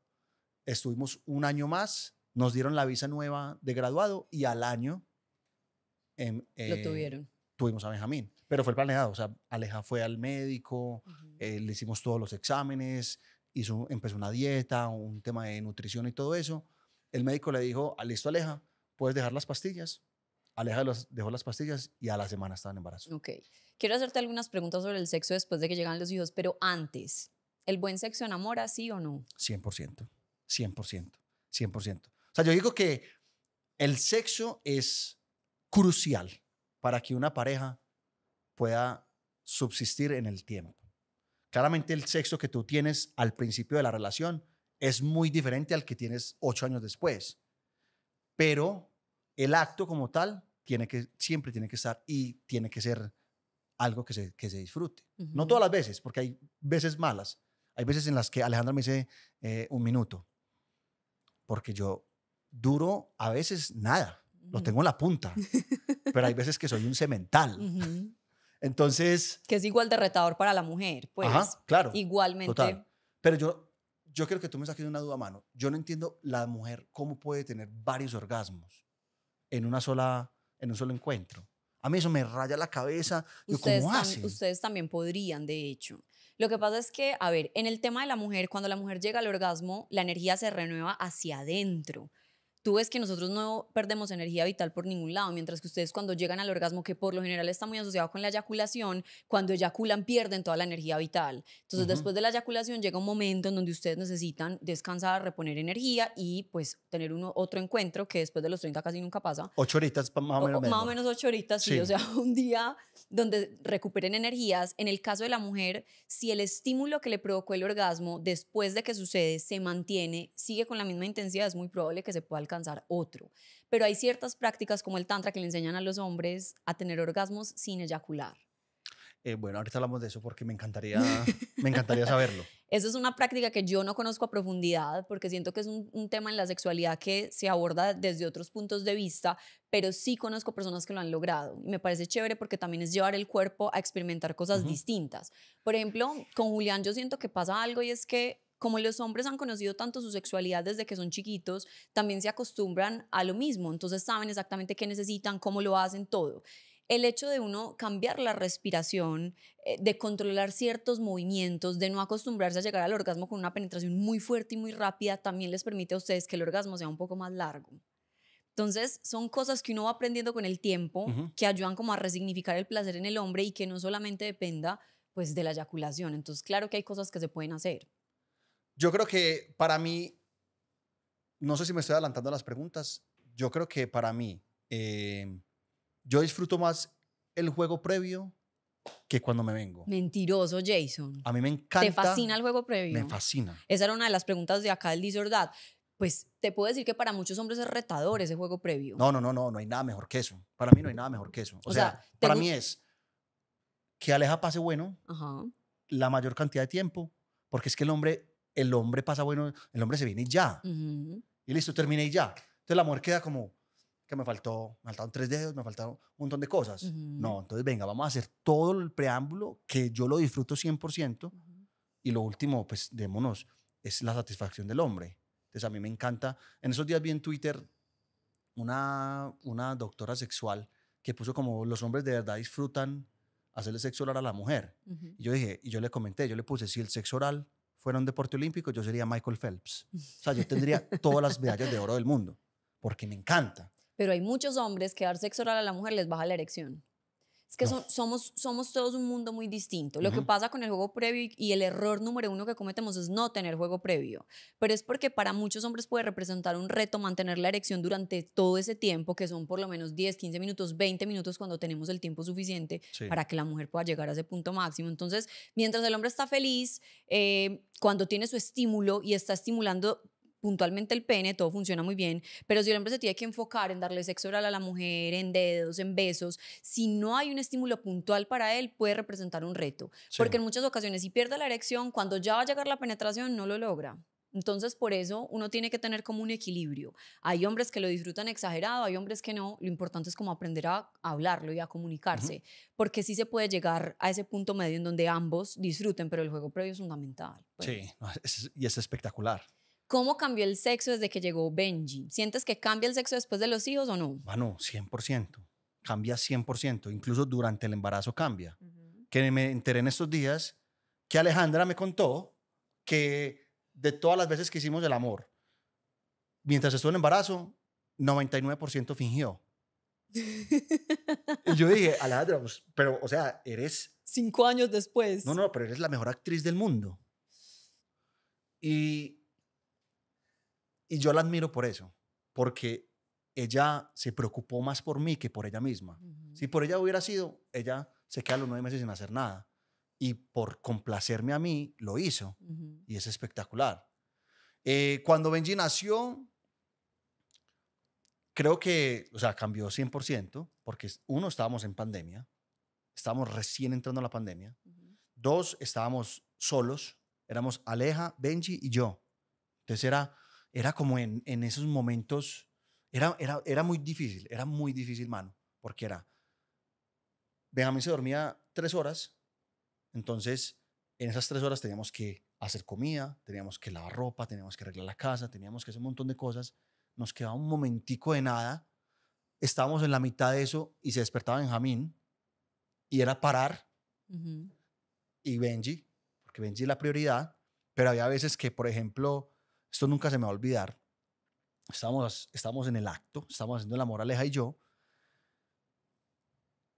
estuvimos un año más, nos dieron la visa nueva de graduado y al año... Em, lo eh, tuvieron. Tuvimos a Benjamín, pero fue planeado, o sea, Aleja fue al médico, eh, le hicimos todos los exámenes, hizo, empezó una dieta, un tema de nutrición y todo eso. El médico le dijo, ah, listo Aleja, puedes dejar las pastillas. Aleja dejó las pastillas y a la semana estaba en embarazo. Ok.
Quiero hacerte algunas preguntas sobre el sexo después de que llegan los hijos, pero antes, ¿el buen sexo enamora, sí o no?
100%, 100%, 100%. O sea, yo digo que el sexo es crucial para que una pareja pueda subsistir en el tiempo. Claramente el sexo que tú tienes al principio de la relación es muy diferente al que tienes ocho años después. Pero el acto como tal tiene que, siempre tiene que estar y tiene que ser algo que se, que se disfrute. No todas las veces, porque hay veces malas. Hay veces en las que Alejandra me dice eh, un minuto, porque yo duro a veces nada, lo tengo en la punta, pero hay veces que soy un cemental. Entonces...
Que es igual de retador para la mujer, pues. Ajá, claro. Igualmente.
Pero yo, yo creo que tú me estás haciendo una duda a mano. Yo no entiendo la mujer cómo puede tener varios orgasmos en, una sola, en un solo encuentro. A mí eso me raya la cabeza. ¿cómo
ustedes también podrían, de hecho. Lo que pasa es que, a ver, en el tema de la mujer, cuando la mujer llega al orgasmo, la energía se renueva hacia adentro tú ves que nosotros no perdemos energía vital por ningún lado, mientras que ustedes cuando llegan al orgasmo, que por lo general está muy asociado con la eyaculación, cuando eyaculan pierden toda la energía vital. Entonces, después de la eyaculación llega un momento en donde ustedes necesitan descansar, reponer energía y pues tener uno, otro encuentro que después de los 30 casi nunca pasa.
Ocho horitas más o menos. más o menos
ocho horitas, sí. O sea, un día donde recuperen energías. En el caso de la mujer, si el estímulo que le provocó el orgasmo después de que sucede se mantiene, sigue con la misma intensidad, es muy probable que se pueda alcanzar otro. Pero hay ciertas prácticas como el tantra que le enseñan a los hombres a tener orgasmos sin eyacular.
Eh, bueno, ahorita hablamos de eso porque me encantaría, me encantaría saberlo.
Esa es una práctica que yo no conozco a profundidad porque siento que es un, tema en la sexualidad que se aborda desde otros puntos de vista, pero sí conozco personas que lo han logrado. Y me parece chévere porque también es llevar el cuerpo a experimentar cosas distintas. Por ejemplo, con Julián yo siento que pasa algo y es que como los hombres han conocido tanto su sexualidad desde que son chiquitos, también se acostumbran a lo mismo, entonces saben exactamente qué necesitan, cómo lo hacen todo. El hecho de uno cambiar la respiración, eh, de controlar ciertos movimientos, de no acostumbrarse a llegar al orgasmo con una penetración muy fuerte y muy rápida, también les permite a ustedes que el orgasmo sea un poco más largo. Entonces, son cosas que uno va aprendiendo con el tiempo, que ayudan como a resignificar el placer en el hombre y que no solamente dependa pues de la eyaculación. Entonces, claro que hay cosas que se pueden
hacer. Yo creo que para mí, no sé si me estoy adelantando a las preguntas, yo creo que para mí, eh, yo disfruto más el juego previo que cuando me vengo.
Mentiroso, Jason.
A mí me encanta. ¿Te fascina el
juego previo? Me fascina. Esa era una de las preguntas de acá del Disordad. Pues te puedo decir que para muchos hombres es retador ese juego previo.
No, no, no, no, no hay nada mejor que eso. Para mí no hay nada mejor que eso. O, sea, para mí es que Aleja pase bueno la mayor cantidad de tiempo, porque es que el hombre el hombre pasa bueno, el hombre se viene y ya.
Y
listo, termina y ya. Entonces la mujer queda como, que me faltó, me faltaron tres dedos, me faltaron un montón de cosas. No, entonces venga, vamos a hacer todo el preámbulo que yo lo disfruto 100% y lo último, pues démonos, es la satisfacción del hombre. Entonces a mí me encanta, en esos días vi en Twitter una, una doctora sexual que puso como los hombres de verdad disfrutan hacerle sexo oral a la mujer. Y yo dije, y yo le comenté, yo le puse, si el sexo oral fuera un deporte olímpico, yo sería Michael Phelps. O sea, yo tendría todas las medallas de oro del mundo, porque me encanta.
Pero hay muchos hombres que dar sexo oral a la mujer les baja la erección. Es que somos, somos todos un mundo muy distinto. Lo que pasa con el juego previo y, el error número uno que cometemos es no tener juego previo. Pero es porque para muchos hombres puede representar un reto mantener la erección durante todo ese tiempo, que son por lo menos 10, 15 minutos, 20 minutos cuando tenemos el tiempo suficiente para que la mujer pueda llegar a ese punto máximo. Entonces, mientras el hombre está feliz, eh, cuando tiene su estímulo y está estimulando puntualmente el pene, todo funciona muy bien, pero si el hombre se tiene que enfocar en darle sexo oral a la mujer, en dedos, en besos, si no hay un estímulo puntual para él, puede representar un reto. Porque en muchas ocasiones, si pierde la erección, cuando ya va a llegar la penetración, no lo logra. Entonces, por eso uno tiene que tener como un equilibrio. Hay hombres que lo disfrutan exagerado, hay hombres que no. Lo importante es como aprender a hablarlo y a comunicarse, porque sí se puede llegar a ese punto medio en donde ambos disfruten, pero el juego previo es fundamental.
Pues. Sí, y es espectacular.
¿Cómo cambió el sexo desde que llegó Benji? ¿Sientes que cambia el sexo después de los hijos o no?
Bueno, ah, 100%. Cambia 100%. Incluso durante el embarazo cambia. Que me enteré en estos días que Alejandra me contó que de todas las veces que hicimos el amor, mientras estuvo en embarazo, 99% fingió. y yo dije, Alejandra, pues, pero, o sea, eres... Cinco años después. No, no, pero eres la mejor actriz del mundo. Y y yo la admiro por eso, porque ella se preocupó más por mí que por ella misma. Si por ella hubiera sido, ella se queda los nueve meses sin hacer nada. Y por complacerme a mí, lo hizo. Y es espectacular. Eh, cuando Benji nació, creo que, o sea, cambió 100%, porque uno, estábamos en pandemia, estábamos recién entrando a la pandemia. Dos, estábamos solos, éramos Aleja, Benji y yo. Entonces era era como en, en esos momentos, era, era, era muy difícil, era muy difícil, mano, porque era, Benjamín se dormía tres horas, entonces en esas tres horas teníamos que hacer comida, teníamos que lavar ropa, teníamos que arreglar la casa, teníamos que hacer un montón de cosas, nos quedaba un momentico de nada, estábamos en la mitad de eso y se despertaba Benjamín y era parar y Benji, porque Benji es la prioridad, pero había veces que, por ejemplo, esto nunca se me va a olvidar. Estamos, estamos en el acto, estamos haciendo la moraleja y yo.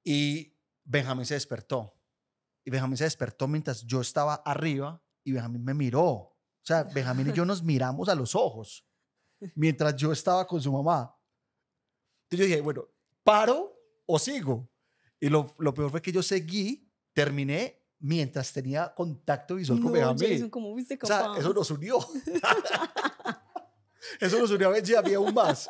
Y Benjamín se despertó. Y Benjamín se despertó mientras yo estaba arriba y Benjamín me miró. O sea, Benjamín y yo nos miramos a los ojos mientras yo estaba con su mamá. Entonces yo dije, bueno, ¿paro o sigo? Y lo, lo peor fue que yo seguí, terminé mientras tenía contacto visual con Benjamín.
O sea, eso nos
unió. eso nos unió a Benji había aún más.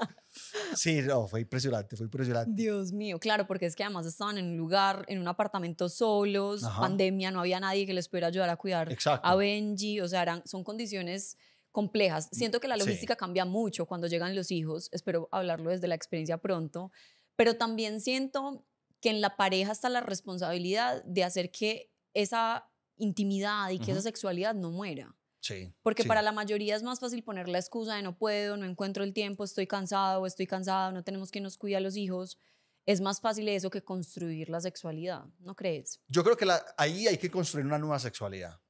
Sí, no, fue impresionante, fue impresionante.
Dios mío, claro, porque es que además estaban en un lugar, en un apartamento solos, pandemia, no había nadie que les pudiera ayudar a cuidar a Benji, o sea, eran, son condiciones complejas. Mm, siento que la logística cambia mucho cuando llegan los hijos, espero hablarlo desde la experiencia pronto, pero también siento que en la pareja está la responsabilidad de hacer que esa intimidad y que esa sexualidad no muera.
Sí, Porque para la
mayoría es más fácil poner la excusa de no puedo, no encuentro el tiempo, estoy cansado, estoy cansado, no tenemos que nos cuida a los hijos. Es más fácil eso que construir la sexualidad, ¿no crees?
Yo creo que ahí hay que construir una nueva sexualidad.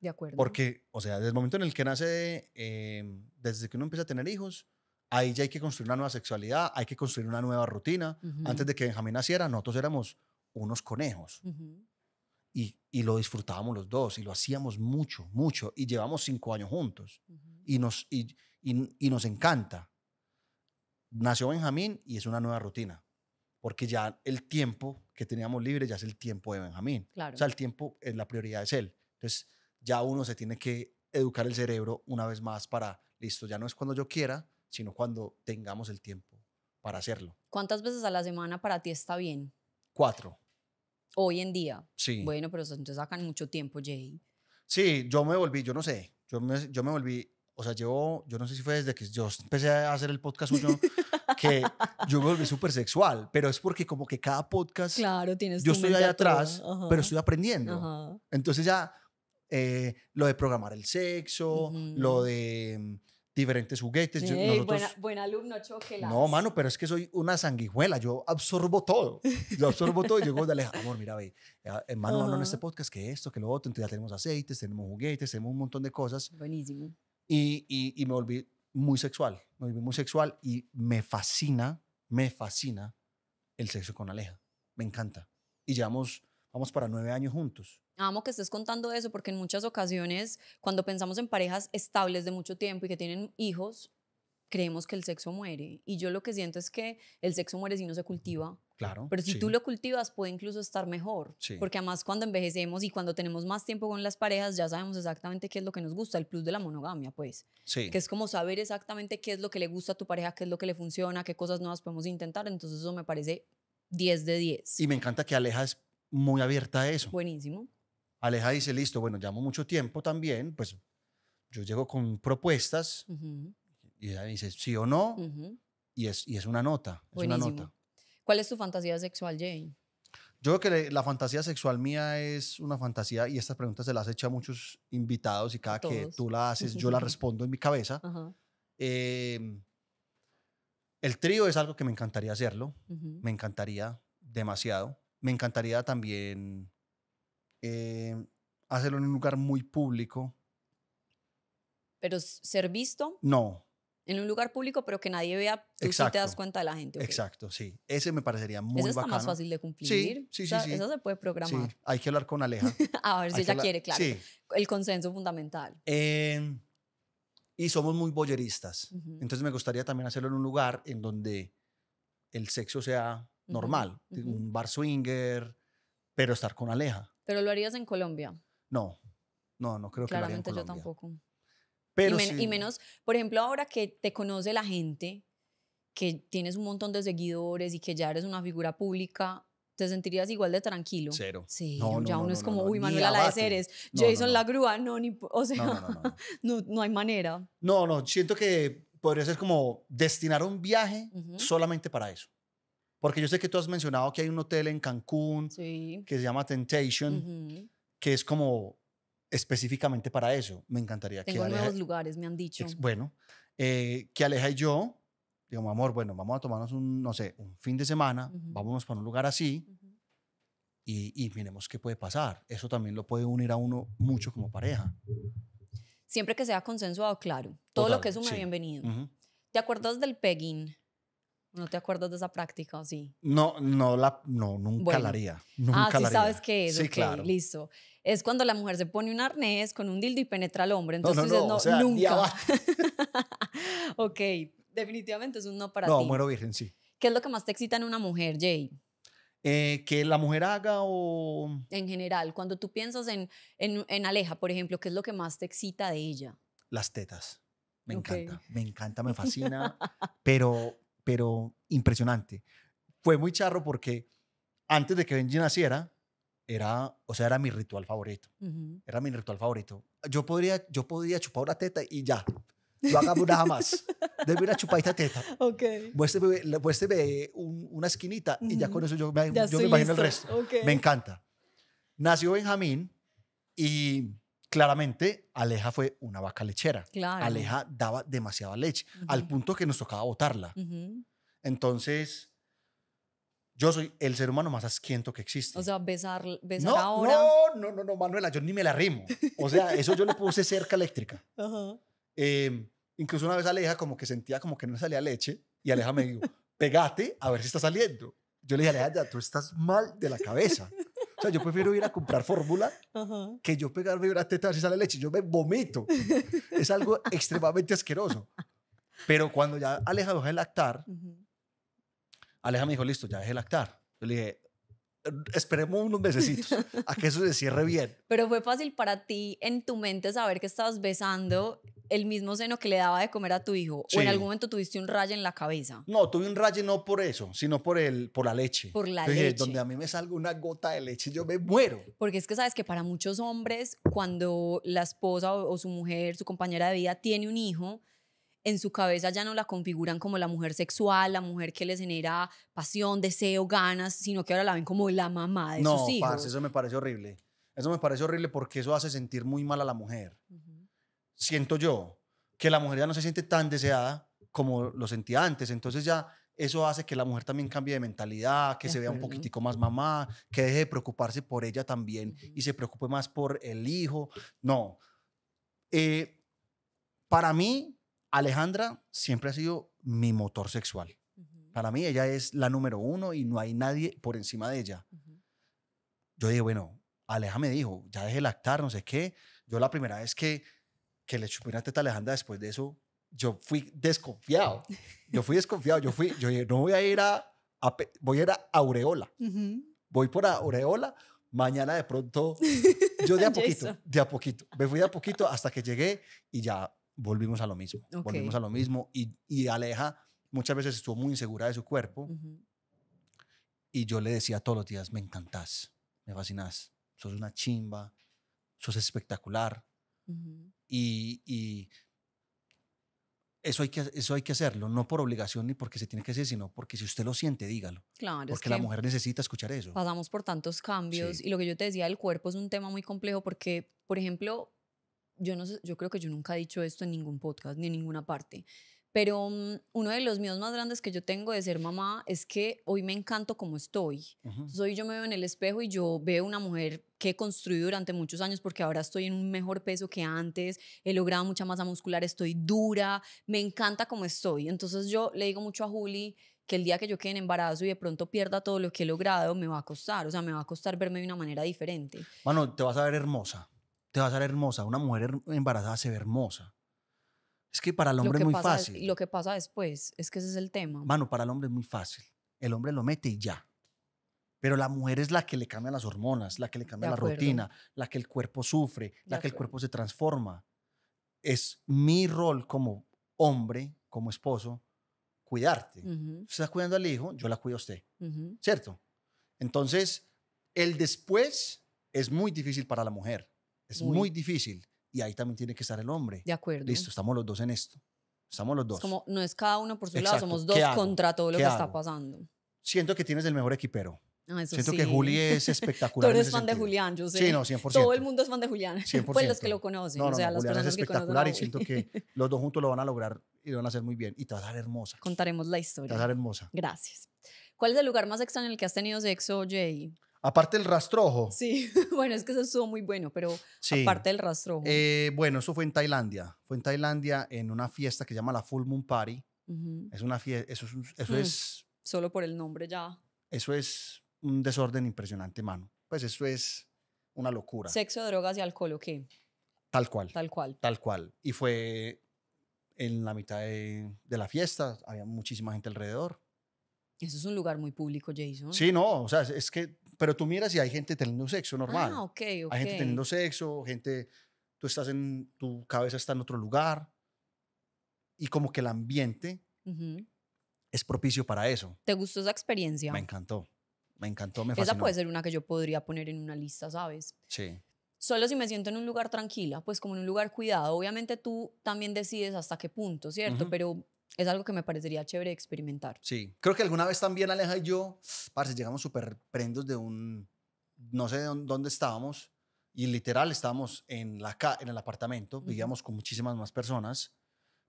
De acuerdo. Porque, o sea, desde el momento en el que nace, eh, desde que uno empieza a tener hijos, ahí ya hay que construir una nueva sexualidad, hay que construir una nueva rutina. Antes de que Benjamín naciera, nosotros éramos unos conejos y, lo disfrutábamos los dos y lo hacíamos mucho, mucho y llevamos cinco años juntos y, nos, y, nos encanta. Nació Benjamín y es una nueva rutina porque ya el tiempo que teníamos libre ya es el tiempo de Benjamín. Claro. O sea, el tiempo, es eh, la prioridad es él. Entonces ya uno se tiene que educar el cerebro una vez más para, listo, ya no es cuando yo quiera, sino cuando tengamos el tiempo para hacerlo.
¿Cuántas veces a la semana para ti está bien? Cuatro. Hoy en día. Sí. Bueno, pero entonces sacan mucho tiempo, Jay.
Sí, yo me volví, yo no sé, yo me, yo me volví, o sea, llevo, yo no sé si fue desde que yo empecé a hacer el podcast que yo me volví súper sexual, pero es porque como que cada podcast,
claro, tienes yo estoy allá atrás, pero estoy aprendiendo.
Entonces ya, eh, lo de programar el sexo, lo de mm, diferentes juguetes.
buen alumno, choque. No,
mano, pero es que soy una sanguijuela, yo absorbo todo. Yo absorbo todo y llego de Aleja, amor, mira, ve, hermano, eh, eh, en este podcast que esto, que lo otro, entonces ya tenemos aceites, tenemos juguetes, tenemos un montón de cosas. Buenísimo. Y, y, y me volví muy sexual, me volví muy sexual y me fascina, me fascina el sexo con Aleja. Me encanta. Y llevamos, vamos para nueve años juntos.
Amo que estés contando eso porque en muchas ocasiones cuando pensamos en parejas estables de mucho tiempo y que tienen hijos, creemos que el sexo muere. Y yo lo que siento es que el sexo muere si no se cultiva. Claro. Pero si tú lo cultivas, puede incluso estar mejor. Sí. Porque además, cuando envejecemos y cuando tenemos más tiempo con las parejas, ya sabemos exactamente qué es lo que nos gusta, el plus de la monogamia, pues. Sí. Que es como saber exactamente qué es lo que le gusta a tu pareja, qué es lo que le funciona, qué cosas nuevas podemos intentar. Entonces, eso me parece
10 de 10. Y me encanta que Aleja es muy abierta a eso. Buenísimo. Aleja dice, listo, bueno, llamo mucho tiempo también, pues yo llego con propuestas y ella dice sí o no y, es, y es una nota, es una nota.
¿Cuál es tu fantasía sexual, Jane?
Yo creo que la fantasía sexual mía es una fantasía, y estas preguntas se las he hecho a muchos invitados, y cada que tú la haces, yo la respondo en mi cabeza. Em, el trío es algo que me encantaría hacerlo, me encantaría demasiado. Me encantaría también Em, hacerlo en un lugar muy público.
¿Pero ser visto? No. En un lugar público, pero que nadie vea, tú te das cuenta de la gente.
Exacto, sí. Ese me parecería muy Eso está más fácil de cumplir. Sí, sí, sí, Eso
se puede programar. Sí.
Hay que hablar con Aleja.
A ver si ella quiere, claro. El consenso fundamental.
Em, y somos muy boyeristas. Entonces me gustaría también hacerlo en un lugar en donde el sexo sea normal. Un bar swinger, pero estar con Aleja.
¿Pero lo harías en Colombia?
No, no, no creo que lo haría en Colombia. yo tampoco. Pero y,
menos, por ejemplo, ahora que te conoce la gente, que tienes un montón de seguidores y que ya eres una figura pública, ¿te sentirías igual de tranquilo?
Cero. Sí, ya uno es como, uy, Manuel la
Jason la grúa, no, ni, o sea, no, hay manera.
No, no, siento que podría ser como destinar un viaje solamente para eso. Porque yo sé que tú has mencionado que hay un hotel en Cancún que se llama Temptation, que es como específicamente para eso. Me encantaría que que Aleja, nuevos
lugares, me han dicho. bueno,
eh, que Aleja y yo, digamos, amor, bueno, vamos a tomarnos un, no sé, un fin de semana, vámonos para un lugar así y, y, miremos qué puede pasar. Eso también lo puede unir a uno mucho como pareja.
Siempre que sea consensuado, claro. Todo lo que es un bienvenido. ¿Te acuerdas del pegging? ¿No te acuerdas de esa práctica o sí?
No, no, la, no nunca la haría. ah, sí sabes qué es. Sí, claro.
Listo. Es cuando la mujer se pone un arnés con un dildo y penetra al hombre. Entonces no, no, nunca. ok, definitivamente es un no para ti. No, muero virgen, sí. ¿Qué es lo que más te excita en una mujer, Jay?
Eh, que la mujer haga o...
En general, cuando tú piensas en, en, Aleja, por ejemplo, ¿qué es lo que más te excita de ella?
Las tetas. Me encanta, me encanta, me fascina, pero pero impresionante. Fue muy charro porque antes de que Benji naciera, era, o sea, era mi ritual favorito. Era mi ritual favorito. Yo podría, yo podría chupar una teta y ya. No hagamos nada más. Debe ir a chupar esta teta. Ok. ve una esquinita y ya con eso yo me, yo me imagino el resto. Me encanta. Nació Benjamín y claramente Aleja fue una vaca lechera. Aleja daba demasiada leche, al punto que nos tocaba botarla. Entonces, yo soy el ser humano más asquiento que existe. O sea,
besar, besar ahora.
No, no, no, no, Manuela, yo ni me la rimo. O sea, eso yo le puse cerca eléctrica. Em, incluso una vez Aleja como que sentía como que no salía leche y Aleja me dijo, pegate a ver si está saliendo. Yo le dije, Aleja, ya tú estás mal de la cabeza. O sea, yo prefiero ir a comprar fórmula que yo pegarme una teta si sale leche. Yo me vomito. Es algo extremadamente asqueroso. Pero cuando ya Aleja dejó de lactar, Aleja me dijo, listo, ya dejé el lactar. Yo le dije, esperemos unos mesecitos a que eso se cierre bien.
Pero fue fácil para ti en tu mente saber que estabas besando el mismo seno que le daba de comer a tu hijo o en algún momento tuviste un rayo en la cabeza.
No, tuve un rayo no por eso, sino por por la leche. Por la eh, leche. Donde a mí me salga una gota de leche, yo me muero.
Porque es que sabes que para muchos hombres cuando la esposa o su mujer, su compañera de vida tiene un hijo, en su cabeza ya no la configuran como la mujer sexual, la mujer que les genera pasión, deseo, ganas, sino que ahora la ven como la mamá de sus hijos. No,
eso me parece horrible. Eso me parece horrible porque eso hace sentir muy mal a la mujer. Siento yo que la mujer ya no se siente tan deseada como lo sentía antes, entonces ya eso hace que la mujer también cambie de mentalidad, que se vea un poquitico más mamá, que deje de preocuparse por ella también y se preocupe más por el hijo. No. Eh, para mí, Alejandra siempre ha sido mi motor sexual. Para mí ella es la número uno y no hay nadie por encima de ella. Yo dije, bueno, Aleja me dijo, ya deje lactar, no sé qué. Yo la primera vez que, que le chupé una teta a Alejandra después de eso, yo fui desconfiado. Yo fui desconfiado. Yo fui, yo dije, no voy a ir a, voy a ir a Aureola. Voy por Aureola. Mañana de pronto, yo de a poquito, de a poquito. Me fui de a poquito hasta que llegué y ya volvimos a lo mismo. Volvimos a lo mismo. Y, y, Aleja muchas veces estuvo muy insegura de su cuerpo. Y yo le decía todos los días, me encantás, me fascinás, sos una chimba, sos espectacular. y, y, eso, hay que, eso hay que hacerlo, no por obligación ni porque se tiene que hacer, sino porque si usted lo siente, dígalo.
Claro. Porque la mujer
necesita escuchar eso.
Pasamos por tantos cambios y lo que yo te decía, el cuerpo es un tema muy complejo porque, por ejemplo, yo, no yo creo que yo nunca he dicho esto en ningún podcast ni en ninguna parte, pero mm, uno de los miedos más grandes que yo tengo de ser mamá es que hoy me encanto como estoy. soy yo me veo en el espejo y yo veo una mujer que he construido durante muchos años porque ahora estoy en un mejor peso que antes, he logrado mucha masa muscular, estoy dura, me encanta como estoy. Entonces yo le digo mucho a Juli que el día que yo quede en embarazo y de pronto pierda todo lo que he logrado, me va a costar, o sea, me va a costar verme de una manera diferente.
Bueno, te vas a ver hermosa va a ser hermosa. Una mujer embarazada se ve hermosa. Es que para el hombre es muy fácil y
Lo que pasa después, es que ese es el tema.
Mano, para el hombre es muy fácil. El hombre lo mete y ya. Pero la mujer es la que le cambia las hormonas, la que le cambia la rutina, la que el cuerpo sufre, la que el cuerpo se transforma. Es mi rol como hombre, como esposo, cuidarte. Usted está cuidando al hijo, yo la cuido a usted. ¿Cierto? Entonces, el después es muy difícil para la mujer. Es muy, difícil. Y ahí también tiene que estar el hombre. De acuerdo. Listo, estamos los dos en esto. Estamos los dos. como
no es cada uno por su lado, somos dos contra todo lo que está pasando.
Siento que tienes el mejor equipero. Ah, siento que Juli es espectacular. Tú eres fan de Julián, yo sé. Sí, no, 100%. Todo el mundo es fan de Julián. 100%. Pues los que lo conocen. o sea, las Julián es espectacular y siento que los dos juntos lo van a lograr y lo van a hacer muy bien. Y te vas a dar hermosa.
Contaremos la historia. Te vas a dar hermosa. Gracias. ¿Cuál es el lugar más extraño en el que has tenido sexo, Jay?
Aparte el rastrojo.
Sí, bueno, es que eso estuvo muy bueno, pero aparte del rastrojo.
Eh, bueno, eso fue en Tailandia. Fue en Tailandia en una fiesta que se llama la Full Moon Party. Es una fiesta, eso, hmm. es,
Solo por el nombre ya.
Eso es un desorden impresionante, mano. Pues eso es una locura.
Sexo, drogas y alcohol, ¿o qué?
Tal cual. Tal cual. Tal cual. Y fue en la mitad de la fiesta, había muchísima gente alrededor.
Eso es un lugar muy público, Jason. Sí,
no, o sea, es que, pero tú miras y hay gente teniendo sexo normal. Ah,
ok, ok. Hay gente teniendo
sexo, gente, tú estás en, tu cabeza está en otro lugar y como que el ambiente es propicio para eso.
¿Te gustó esa experiencia? Me
encantó, me encantó, me fascinó. Esa puede ser
una que yo podría poner en una lista, ¿sabes? Sí. Solo si me siento en un lugar tranquila, pues como en un lugar cuidado. Obviamente tú también decides hasta qué punto, ¿cierto? Pero es algo que me parecería chévere experimentar.
Sí, creo que alguna vez también Aleja y yo, parce, llegamos súper prendos de un, no sé dónde estábamos, y literal estábamos en, la en el apartamento, vivíamos con muchísimas más personas,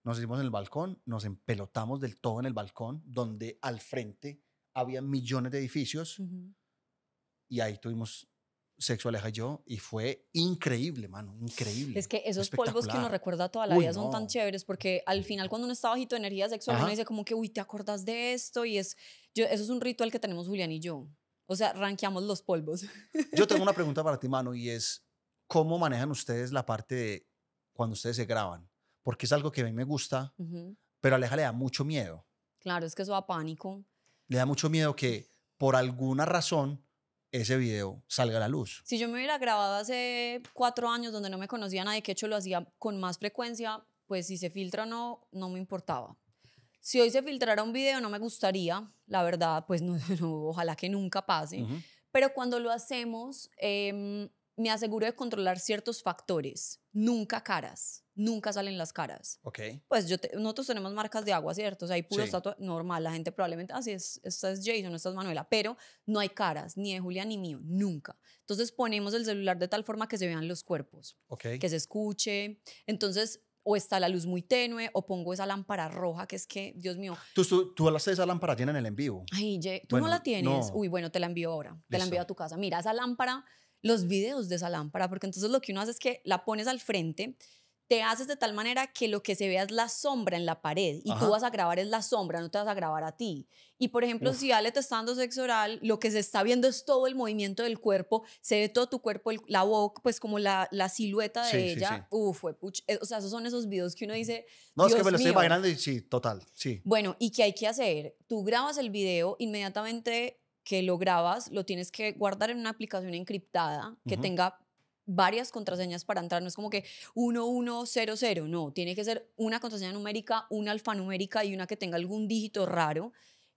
nos hicimos en el balcón, nos empelotamos del todo en el balcón, donde al frente había millones de edificios, y ahí tuvimos sexual yo y fue increíble, mano, increíble. Es que esos polvos que uno
recuerda toda la vida son tan chéveres porque al final cuando uno está bajito de energía sexual uno dice como que, uy, ¿te acordás de esto? Y es, yo, eso es un ritual que tenemos Julián y yo. O sea, ranqueamos los polvos.
Yo tengo una pregunta para ti, mano, y es, ¿cómo manejan ustedes la parte de cuando ustedes se graban? Porque es algo que a mí me gusta, pero a Aleja le da mucho miedo.
Claro, es que eso da pánico.
Le da mucho miedo que por alguna razón ese video salga a la luz.
Si yo me hubiera grabado hace cuatro años donde no me conocía nadie, que hecho lo hacía con más frecuencia, pues si se filtra o no, no me importaba. Si hoy se filtrara un video, no me gustaría, la verdad, pues no, ojalá que nunca pase. Pero cuando lo hacemos, em, me aseguro de controlar ciertos factores, nunca caras, nunca salen las caras. Ok. Pues yo nosotros tenemos marcas de agua, ¿cierto? O sea, hay puro sí. normal, la gente probablemente, así ah, es, esta es Jason, esta es Manuela, pero no hay caras, ni de Julia ni mío, nunca. Entonces ponemos el celular de tal forma que se vean los cuerpos, Ok. que se escuche. Entonces o está la luz muy tenue, o pongo esa lámpara roja, que es que, Dios mío.
Tú, tú, hablaste de esa lámpara llena en el en vivo.
Ay, tú no la tienes. Uy, bueno, te la envío ahora. Te la envío a tu casa. Mira, esa lámpara los videos de esa lámpara, porque entonces lo que uno hace es que la pones al frente, te haces de tal manera que lo que se vea es la sombra en la pared y tú vas a grabar es la sombra, no te vas a grabar a ti. Y por ejemplo, si Ale te está dando sexo oral, lo que se está viendo es todo el movimiento del cuerpo, se ve todo tu cuerpo, la boca, pues como la, la silueta de ella. Sí, puch. Eh, o sea, esos son esos videos que uno dice. No, es que me lo estoy grande
y sí, total, sí.
Bueno, ¿y qué hay que hacer? Tú grabas el video, inmediatamente que lo grabas, lo tienes que guardar en una aplicación encriptada que tenga varias contraseñas para entrar. No es como que 1100, no. Tiene que ser una contraseña numérica, una alfanumérica y una que tenga algún dígito raro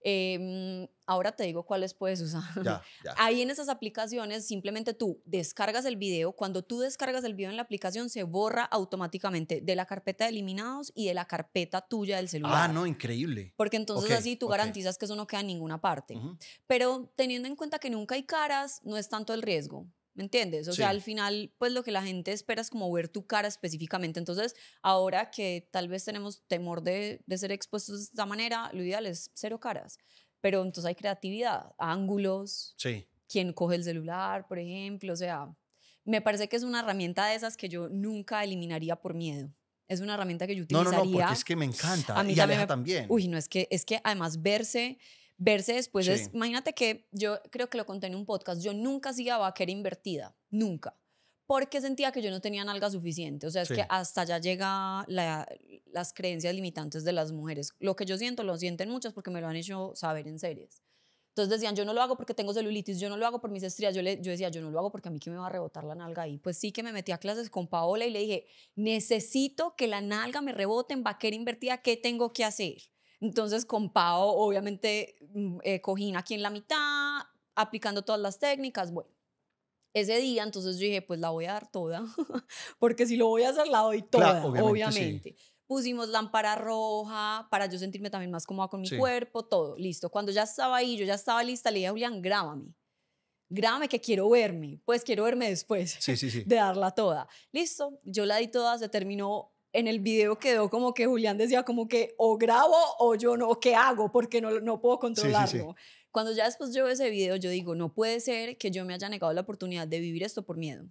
Em, ahora te digo cuáles puedes usar. Ahí en esas aplicaciones simplemente tú descargas el video. Cuando tú descargas el video en la aplicación se borra automáticamente de la carpeta de eliminados y de la carpeta tuya del celular. Ah, no,
increíble. Porque entonces así tú garantizas
que eso no queda en ninguna parte. Pero teniendo en cuenta que nunca hay caras, no es tanto el riesgo. ¿Me entiendes? O sea, al final, pues lo que la gente espera es como ver tu cara específicamente. Entonces, ahora que tal vez tenemos temor de, de ser expuestos de esta manera, lo ideal es cero caras. Pero entonces hay creatividad, ángulos, sí. quien coge el celular, por ejemplo. O sea, me parece que es una herramienta de esas que yo nunca eliminaría por miedo. Es una herramienta que yo utilizaría. No, no, no, porque es que me encanta. A mí y Aleja también. Uy, no, es que, es que además verse verse después es, imagínate que yo creo que lo conté en un podcast, yo nunca hacía vaquera invertida, nunca, porque sentía que yo no tenía nalga suficiente, o sea, es que hasta ya llega las creencias limitantes de las mujeres. Lo que yo siento lo sienten muchas porque me lo han hecho saber en series. Entonces decían, yo no lo hago porque tengo celulitis, yo no lo hago por mis estrías. Yo, le, yo decía, yo no lo hago porque a mí que me va a rebotar la nalga ahí. Pues sí que me metí a clases con Paola y le dije, necesito que la nalga me rebote en vaquera invertida, ¿qué tengo que hacer? Entonces con Pau, obviamente, mm, eh, aquí en la mitad, aplicando todas las técnicas, bueno. Ese día, entonces yo dije, pues la voy a dar toda, porque si lo voy a hacer, la doy toda, obviamente. Pusimos lámpara roja para yo sentirme también más cómoda con mi cuerpo, todo, listo. Cuando ya estaba ahí, yo ya estaba lista, le dije a Julián, grábame grábame que quiero verme, pues quiero verme después de darla toda. Listo, yo la di toda, se terminó en el video quedó como que Julián decía como que o grabo o yo no, qué hago porque no, no puedo controlarlo. Cuando ya después yo ese video, yo digo, no puede ser que yo me haya negado la oportunidad de vivir esto por miedo.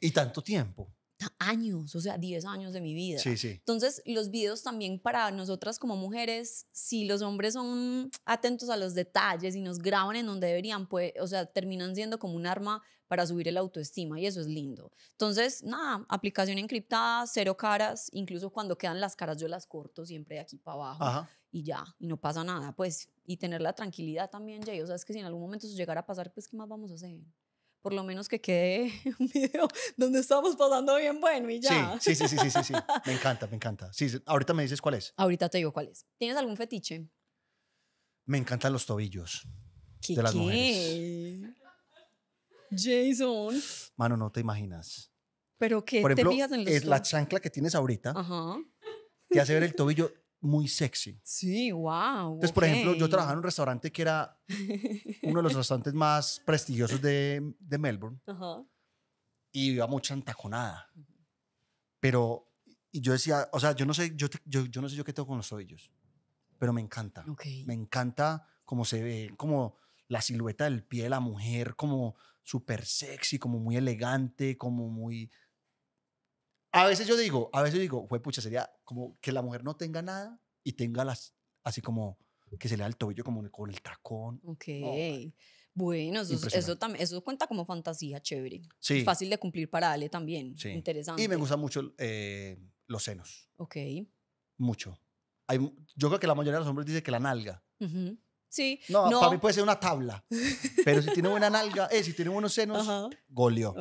Y tanto tiempo
años, o sea, 10 años de mi vida. Sí, sí. Entonces, los videos también para nosotras como mujeres, si los hombres son atentos a los detalles y nos graban en donde deberían, pues, o sea, terminan siendo como un arma para subir el autoestima y eso es lindo. Entonces, nada, aplicación encriptada, cero caras, incluso cuando quedan las caras yo las corto siempre de aquí para abajo y ya, y no pasa nada, pues, y tener la tranquilidad también, Jay, o sea, es que si en algún momento eso llegara a pasar, pues, ¿qué más vamos a hacer? por lo menos que quede un video donde estamos pasando bien bueno y ya. Sí, sí, sí, sí, sí, sí,
me encanta, me encanta. Sí, ahorita me dices cuál es.
Ahorita te digo cuál es. ¿Tienes algún fetiche?
Me encantan los tobillos ¿Qué, de las qué?
mujeres. Jason.
Mano, no te imaginas.
¿Pero qué? ¿Te fijas en es la
chancla que tienes ahorita. Ajá. Te hace ver el tobillo muy sexy.
Sí, wow. Entonces, por ejemplo, yo trabajaba en
un restaurante que era uno de los restaurantes más prestigiosos de, Melbourne. Y iba mucha entaconada. Pero y yo decía, o sea, yo no sé, yo, yo, no sé yo qué tengo con los tobillos, pero me encanta. Me encanta cómo se ve, como la silueta del pie de la mujer, como súper sexy, como muy elegante, como muy a veces yo digo, a veces digo, fue pucha, sería como que la mujer no tenga nada y tenga las, así como que se le da el tobillo como con el tacón.
Ok. bueno, eso, eso, cuenta como fantasía chévere. Sí. Fácil de cumplir para Ale también. Sí. Interesante. Y me gustan
mucho eh, los senos. Ok. Mucho. Hay, yo creo que la mayoría de los hombres dice que la nalga.
Uh Sí. No, para mí puede
ser una tabla. Pero si tiene buena nalga, eh, si tiene buenos senos, goleó.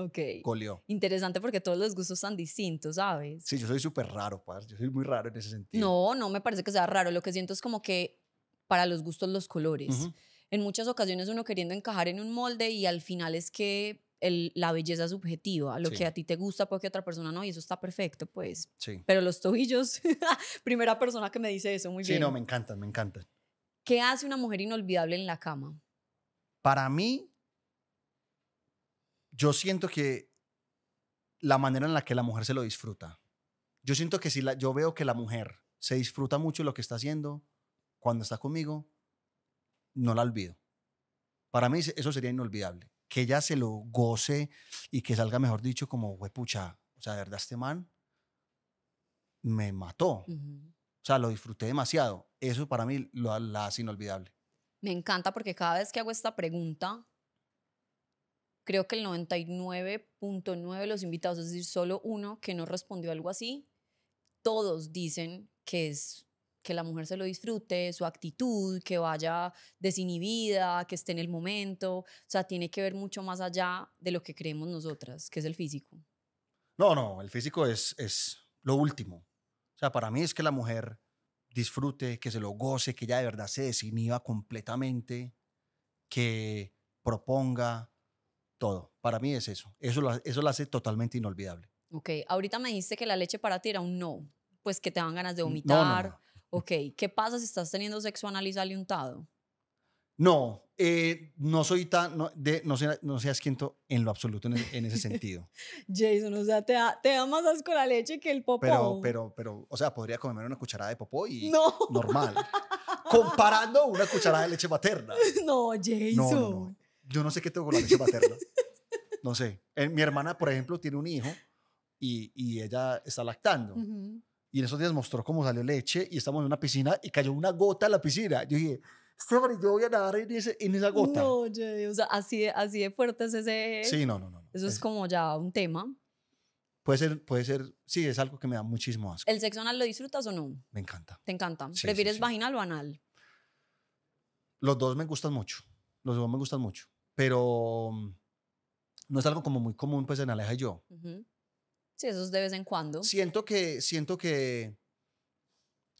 Interesante porque todos los gustos son distintos, ¿sabes?
Sí, yo soy súper raro, Yo soy muy raro en ese sentido.
No, no me parece que sea raro. Lo que siento es como que para los gustos los colores. En muchas ocasiones uno queriendo encajar en un molde y al final es que la belleza es subjetiva, lo que a ti te gusta porque a otra persona no, y eso está perfecto, pues. Sí. Pero los tobillos, primera persona que me dice eso, muy bien. Sí, no, me
encantan, me encantan.
¿Qué hace una mujer inolvidable en la cama?
Para mí, yo siento que la manera en la que la mujer se lo disfruta. Yo siento que si la, yo veo que la mujer se disfruta mucho lo que está haciendo, cuando está conmigo, no la olvido. Para mí eso sería inolvidable. Que ella se lo goce y que salga, mejor dicho, como, güey, pucha, o sea, de verdad este man me mató. O sea, lo disfruté demasiado eso para mí lo, la hace inolvidable.
Me encanta porque cada vez que hago esta pregunta, creo que el 99.9 de los invitados, es decir, solo uno que no respondió algo así, todos dicen que es que la mujer se lo disfrute, su actitud, que vaya desinhibida, que esté en el momento. O sea, tiene que ver mucho más allá de lo que creemos nosotras, que es el físico.
No, no, el físico es, es lo último. O sea, para mí es que la mujer disfrute, que se lo goce, que ya de verdad se desinhiba completamente, que proponga todo. Para mí es eso. Eso lo, eso lo hace totalmente inolvidable.
Ok, ahorita me dijiste que la leche para ti era un no, pues que te dan ganas de vomitar. Ok, ¿qué pasa si estás teniendo sexo analizado y
no, eh, no soy tan, no, no, no seas quinto en lo absoluto en, ese sentido.
Jason, o sea, te da, te más asco la leche que el popó. Pero,
pero, pero, o sea, podría comer una cucharada de popó y no. normal. Comparando una cucharada de leche materna.
No, Jason. No, no,
Yo no sé qué tengo con la leche materna. No sé. Eh, mi hermana, por ejemplo, tiene un hijo y, y ella está lactando. Y en esos días mostró cómo salió leche y estamos en una piscina y cayó una gota a la piscina. Yo dije, yo voy a nadar en, esa gota. No,
o sea, así, de, así de fuerte es ese... Sí, no, no, no. Eso es, como ya un tema.
Puede ser, puede ser, sí, es algo que me da muchísimo asco.
¿El sexo anal lo disfrutas o no? Me encanta. ¿Te encanta? ¿Prefieres vaginal o anal?
Los dos me gustan mucho. Los dos me gustan mucho. Pero mm, no es algo como muy común, pues, en Aleja y yo.
Sí, eso es de vez en cuando.
Siento que, siento que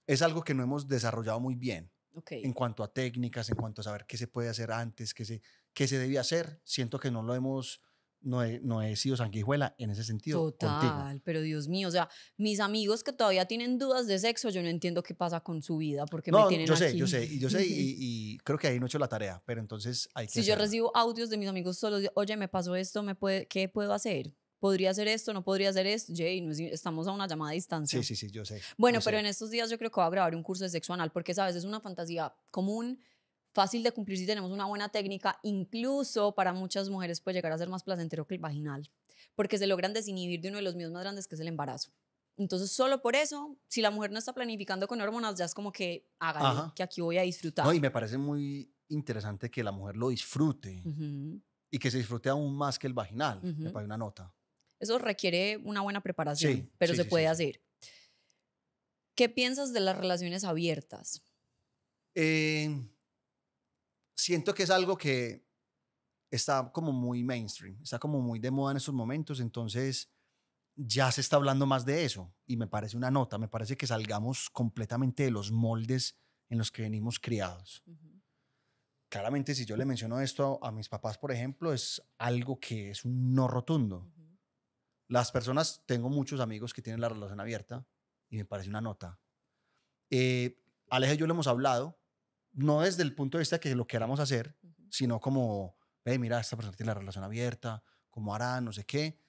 es algo que no hemos desarrollado muy bien. En cuanto a técnicas, en cuanto a saber qué se puede hacer antes, qué se, qué se debía hacer, siento que no lo hemos, no he, no he sido sanguijuela en ese sentido. Total,
pero Dios mío, o sea, mis amigos que todavía tienen dudas de sexo, yo no entiendo qué pasa con su vida, porque me tienen yo sé, Yo sé, y yo sé,
y, creo que ahí no he hecho la tarea, pero entonces hay que. Si yo recibo
audios de mis amigos solos, oye, me pasó esto, me puede, ¿qué puedo hacer? podría hacer esto, no podría hacer esto, Jay, estamos a una llamada a distancia. Sí, sí, sí, yo sé. Bueno, pero en estos días yo creo que voy a grabar un curso de sexo anal, porque sabes, es una fantasía común, fácil de cumplir si tenemos una buena técnica, incluso para muchas mujeres puede llegar a ser más placentero que el vaginal, porque se logran desinhibir de uno de los miedos más grandes que es el embarazo. Entonces, solo por eso, si la mujer no está planificando con hormonas, ya es como que haga que aquí voy a disfrutar. y me
parece muy interesante que la mujer lo disfrute y que se disfrute aún más que el vaginal. Me parece una nota.
Eso requiere una buena preparación, pero se puede hacer. ¿Qué piensas de las relaciones abiertas?
Eh, siento que es algo que está como muy mainstream, está como muy de moda en estos momentos, entonces ya se está hablando más de eso y me parece una nota, me parece que salgamos completamente de los moldes en los que venimos criados. Claramente si yo le menciono esto a, mis papás, por ejemplo, es algo que es un no rotundo. Las personas, tengo muchos amigos que tienen la relación abierta y me parece una nota. Eh, Aleja y yo lo hemos hablado, no desde el punto de vista que lo queramos hacer, sino como, hey, mira, esta persona tiene la relación abierta, cómo hará, no sé qué.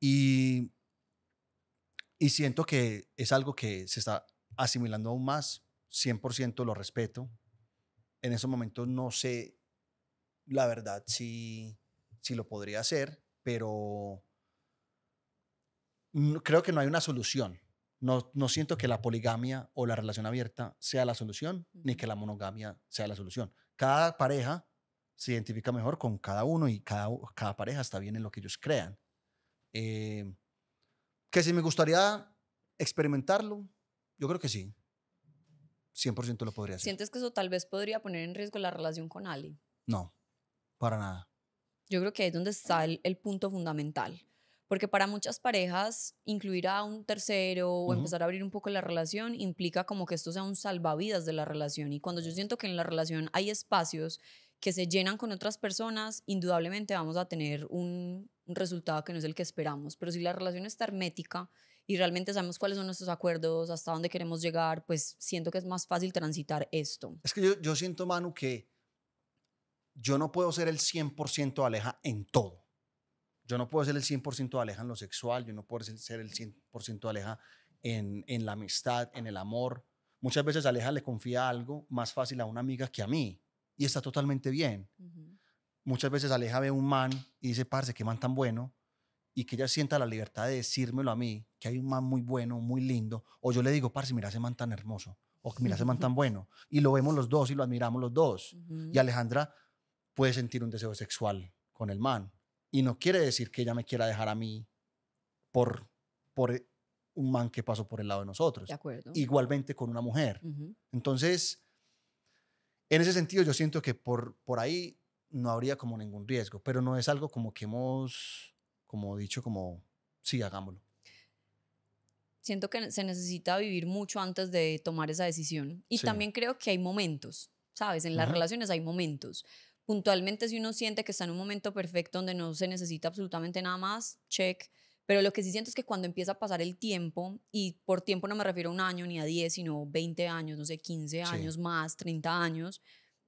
Y, y siento que es algo que se está asimilando aún más, 100% lo respeto. En ese momento no sé, la verdad, si, si lo podría hacer, pero creo que no hay una solución. No, no siento que la poligamia o la relación abierta sea la solución, ni que la monogamia sea la solución. Cada pareja se identifica mejor con cada uno y cada, cada pareja está bien en lo que ellos crean. Eh, que si me gustaría experimentarlo, yo creo que sí. 100% lo podría hacer.
¿Sientes que eso tal vez podría poner en riesgo la relación con Ali?
No, para nada.
Yo creo que ahí es donde está el punto fundamental. Porque para muchas parejas, incluir a un tercero o empezar a abrir un poco la relación implica como que esto sea un salvavidas de la relación. Y cuando yo siento que en la relación hay espacios que se llenan con otras personas, indudablemente vamos a tener un, resultado que no es el que esperamos. Pero si la relación está hermética y realmente sabemos cuáles son nuestros acuerdos, hasta dónde queremos llegar, pues siento que es más fácil transitar esto.
Es que yo, yo siento, Manu, que yo no puedo ser el 100% Aleja en todo. Yo no puedo ser el 100% aleja en lo sexual, yo no puedo ser el 100% aleja en, en la amistad, en el amor. Muchas veces Aleja le confía algo más fácil a una amiga que a mí y está totalmente bien. Muchas veces Aleja ve a un man y dice, parce, qué man tan bueno, y que ella sienta la libertad de decírmelo a mí, que hay un man muy bueno, muy lindo, o yo le digo, parce, mira ese man tan hermoso, o mira ese man tan bueno, y lo vemos los dos y lo admiramos los dos. Y Alejandra puede sentir un deseo sexual con el man, y no quiere decir que ella me quiera dejar a mí por, por un man que pasó por el lado de nosotros. De acuerdo. Igualmente con una mujer. Entonces, en ese sentido yo siento que por, por ahí no habría como ningún riesgo, pero no es algo como que hemos, como dicho, como, sí, hagámoslo.
Siento que se necesita vivir mucho antes de tomar esa decisión. Y también creo que hay momentos, ¿sabes? En las relaciones hay momentos. Puntualmente, si uno siente que está en un momento perfecto donde no se necesita absolutamente nada más, check. Pero lo que sí siento es que cuando empieza a pasar el tiempo, y por tiempo no me refiero a un año ni a 10, sino 20 años, no sé, 15 años más, 30 años,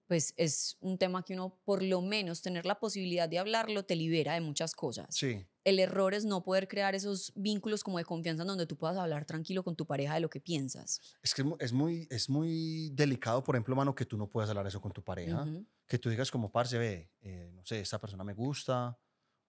pues es un tema que uno, por lo menos, tener la posibilidad de hablarlo te libera de muchas cosas. Sí. El error es no poder crear esos vínculos como de confianza donde tú puedas hablar tranquilo con tu pareja de lo que piensas.
Es que es muy, es muy delicado, por ejemplo, mano, que tú no puedas hablar eso con tu pareja que tú digas como, parce, ve, eh, no sé, esta persona me gusta,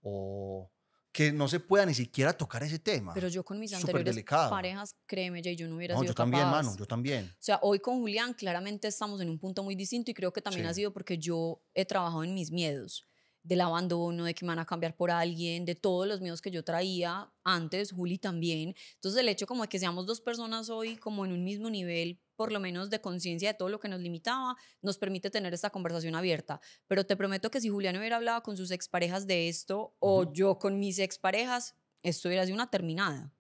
o que no se pueda ni siquiera tocar ese tema. Pero yo con mis anteriores parejas,
créeme, Jay, yo no hubiera no, sido yo también, mano,
yo también. O
sea, hoy con Julián claramente estamos en un punto muy distinto y creo que también ha sido porque yo he trabajado en mis miedos del abandono, de que me van a cambiar por alguien, de todos los miedos que yo traía antes, Juli también. Entonces el hecho como de que seamos dos personas hoy como en un mismo nivel, por lo menos de conciencia de todo lo que nos limitaba, nos permite tener esta conversación abierta. Pero te prometo que si Julián hubiera hablado con sus exparejas de esto o yo con mis exparejas, esto hubiera sido una terminada.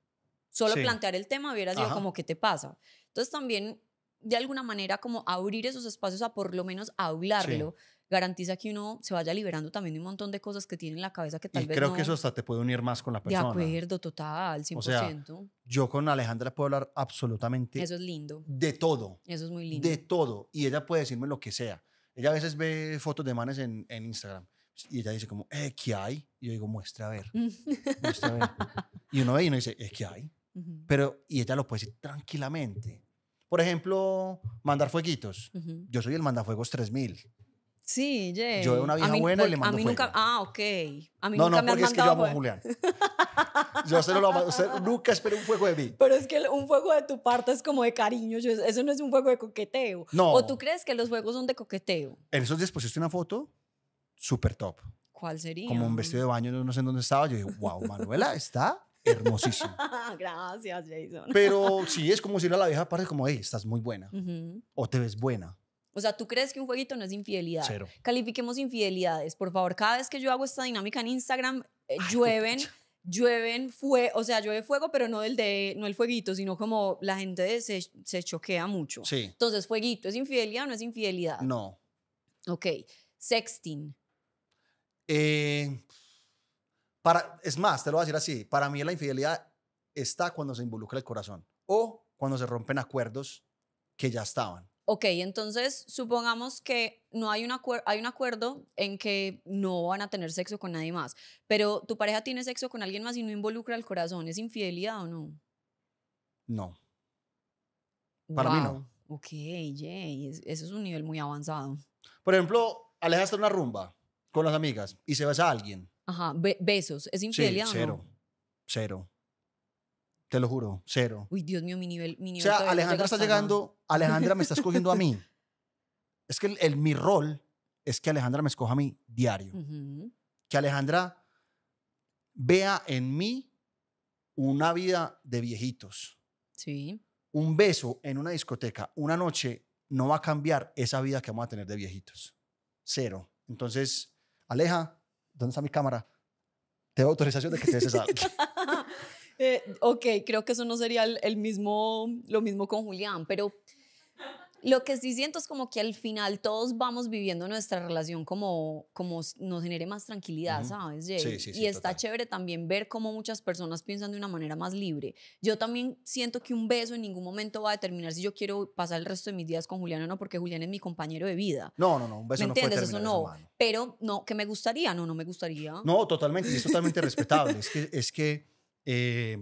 Solo plantear el tema hubiera sido como, ¿qué te pasa? Entonces también, de alguna manera, como abrir esos espacios a por lo menos hablarlo garantiza que uno se vaya liberando también de un montón de cosas que tiene en la cabeza que tal y vez creo que eso hasta
te puede unir más con la persona. De acuerdo, total, 100%. O sea, yo con Alejandra puedo hablar absolutamente... Eso es lindo. De todo.
Eso es muy lindo. De
todo. Y ella puede decirme lo que sea. Ella a veces ve fotos de manes en, Instagram y ella dice como, eh, ¿qué hay? Y yo digo, muestra a ver. ver. y uno ve y uno dice, es eh, qué hay. Pero, y ella lo puede decir tranquilamente. Por ejemplo, mandar fueguitos. Yo soy el mandafuegos 3000.
Sí, yeah. Yo veo una vieja buena y le mando a mí nunca, fuego. Ah, ok. A mí nunca no, me porque han es que yo amo a Julián.
yo lo nunca esperé un fuego de mí.
Pero es que un fuego de tu parte es como de cariño, eso no es un fuego de coqueteo. No. ¿O tú crees que los juegos son de coqueteo?
En esos días pusiste una foto súper top.
¿Cuál sería? Como un vestido
de baño, no sé en dónde estaba. Yo digo, wow, Manuela está hermosísimo.
Gracias, Jason. Pero
sí, es como si era la vieja parece como, hey, estás muy buena. O te ves buena.
O sea, ¿tú crees que un jueguito no es infidelidad? Califiquemos infidelidades, por favor. Cada vez que yo hago esta dinámica en Instagram, eh, llueven, llueven fue, o sea, llueve fuego, pero no el de, no el fueguito, sino como la gente se, se choquea mucho. Sí. Entonces, fueguito, ¿es infidelidad o no es infidelidad? No. Ok. Sexting.
Eh, para, es más, te lo voy a decir así. Para mí la infidelidad está cuando se involucra el corazón o cuando se rompen acuerdos que ya estaban.
Ok, entonces supongamos que no hay un, hay un acuerdo en que no van a tener sexo con nadie más, pero tu pareja tiene sexo con alguien más y no involucra el corazón, ¿es infidelidad o no? No. Para mí no. Ok, eso es un nivel muy avanzado.
Por ejemplo, alejaste una rumba con las amigas y se besa a alguien.
Ajá, besos, ¿es infidelidad cero,
Cero, te lo juro, cero.
Uy, Dios mío, mi nivel. Mi
nivel o sea, Alejandra está llegando, Alejandra me está escogiendo a mí. Es que el, mi rol es que Alejandra me escoja a mí diario. Que Alejandra vea en mí una vida de viejitos. Sí. Un beso en una discoteca, una noche, no va a cambiar esa vida que vamos a tener de viejitos. Cero. Entonces, Aleja, ¿dónde está mi cámara? Te doy autorización de que des esa.
Eh, ok, creo que eso no sería el, mismo, lo mismo con Julián, pero lo que sí siento es como que al final todos vamos viviendo nuestra relación como, como nos genere más tranquilidad, ¿sabes? y está chévere también ver cómo muchas personas piensan de una manera más libre. Yo también siento que un beso en ningún momento va a determinar si yo quiero pasar el resto de mis días con Julián o no, porque Julián es mi compañero de vida.
No, no, no, un beso ¿Me no entiendes? eso no.
Pero no, que me gustaría, no, no me gustaría. No,
totalmente, es totalmente respetable. Es que, es que eh,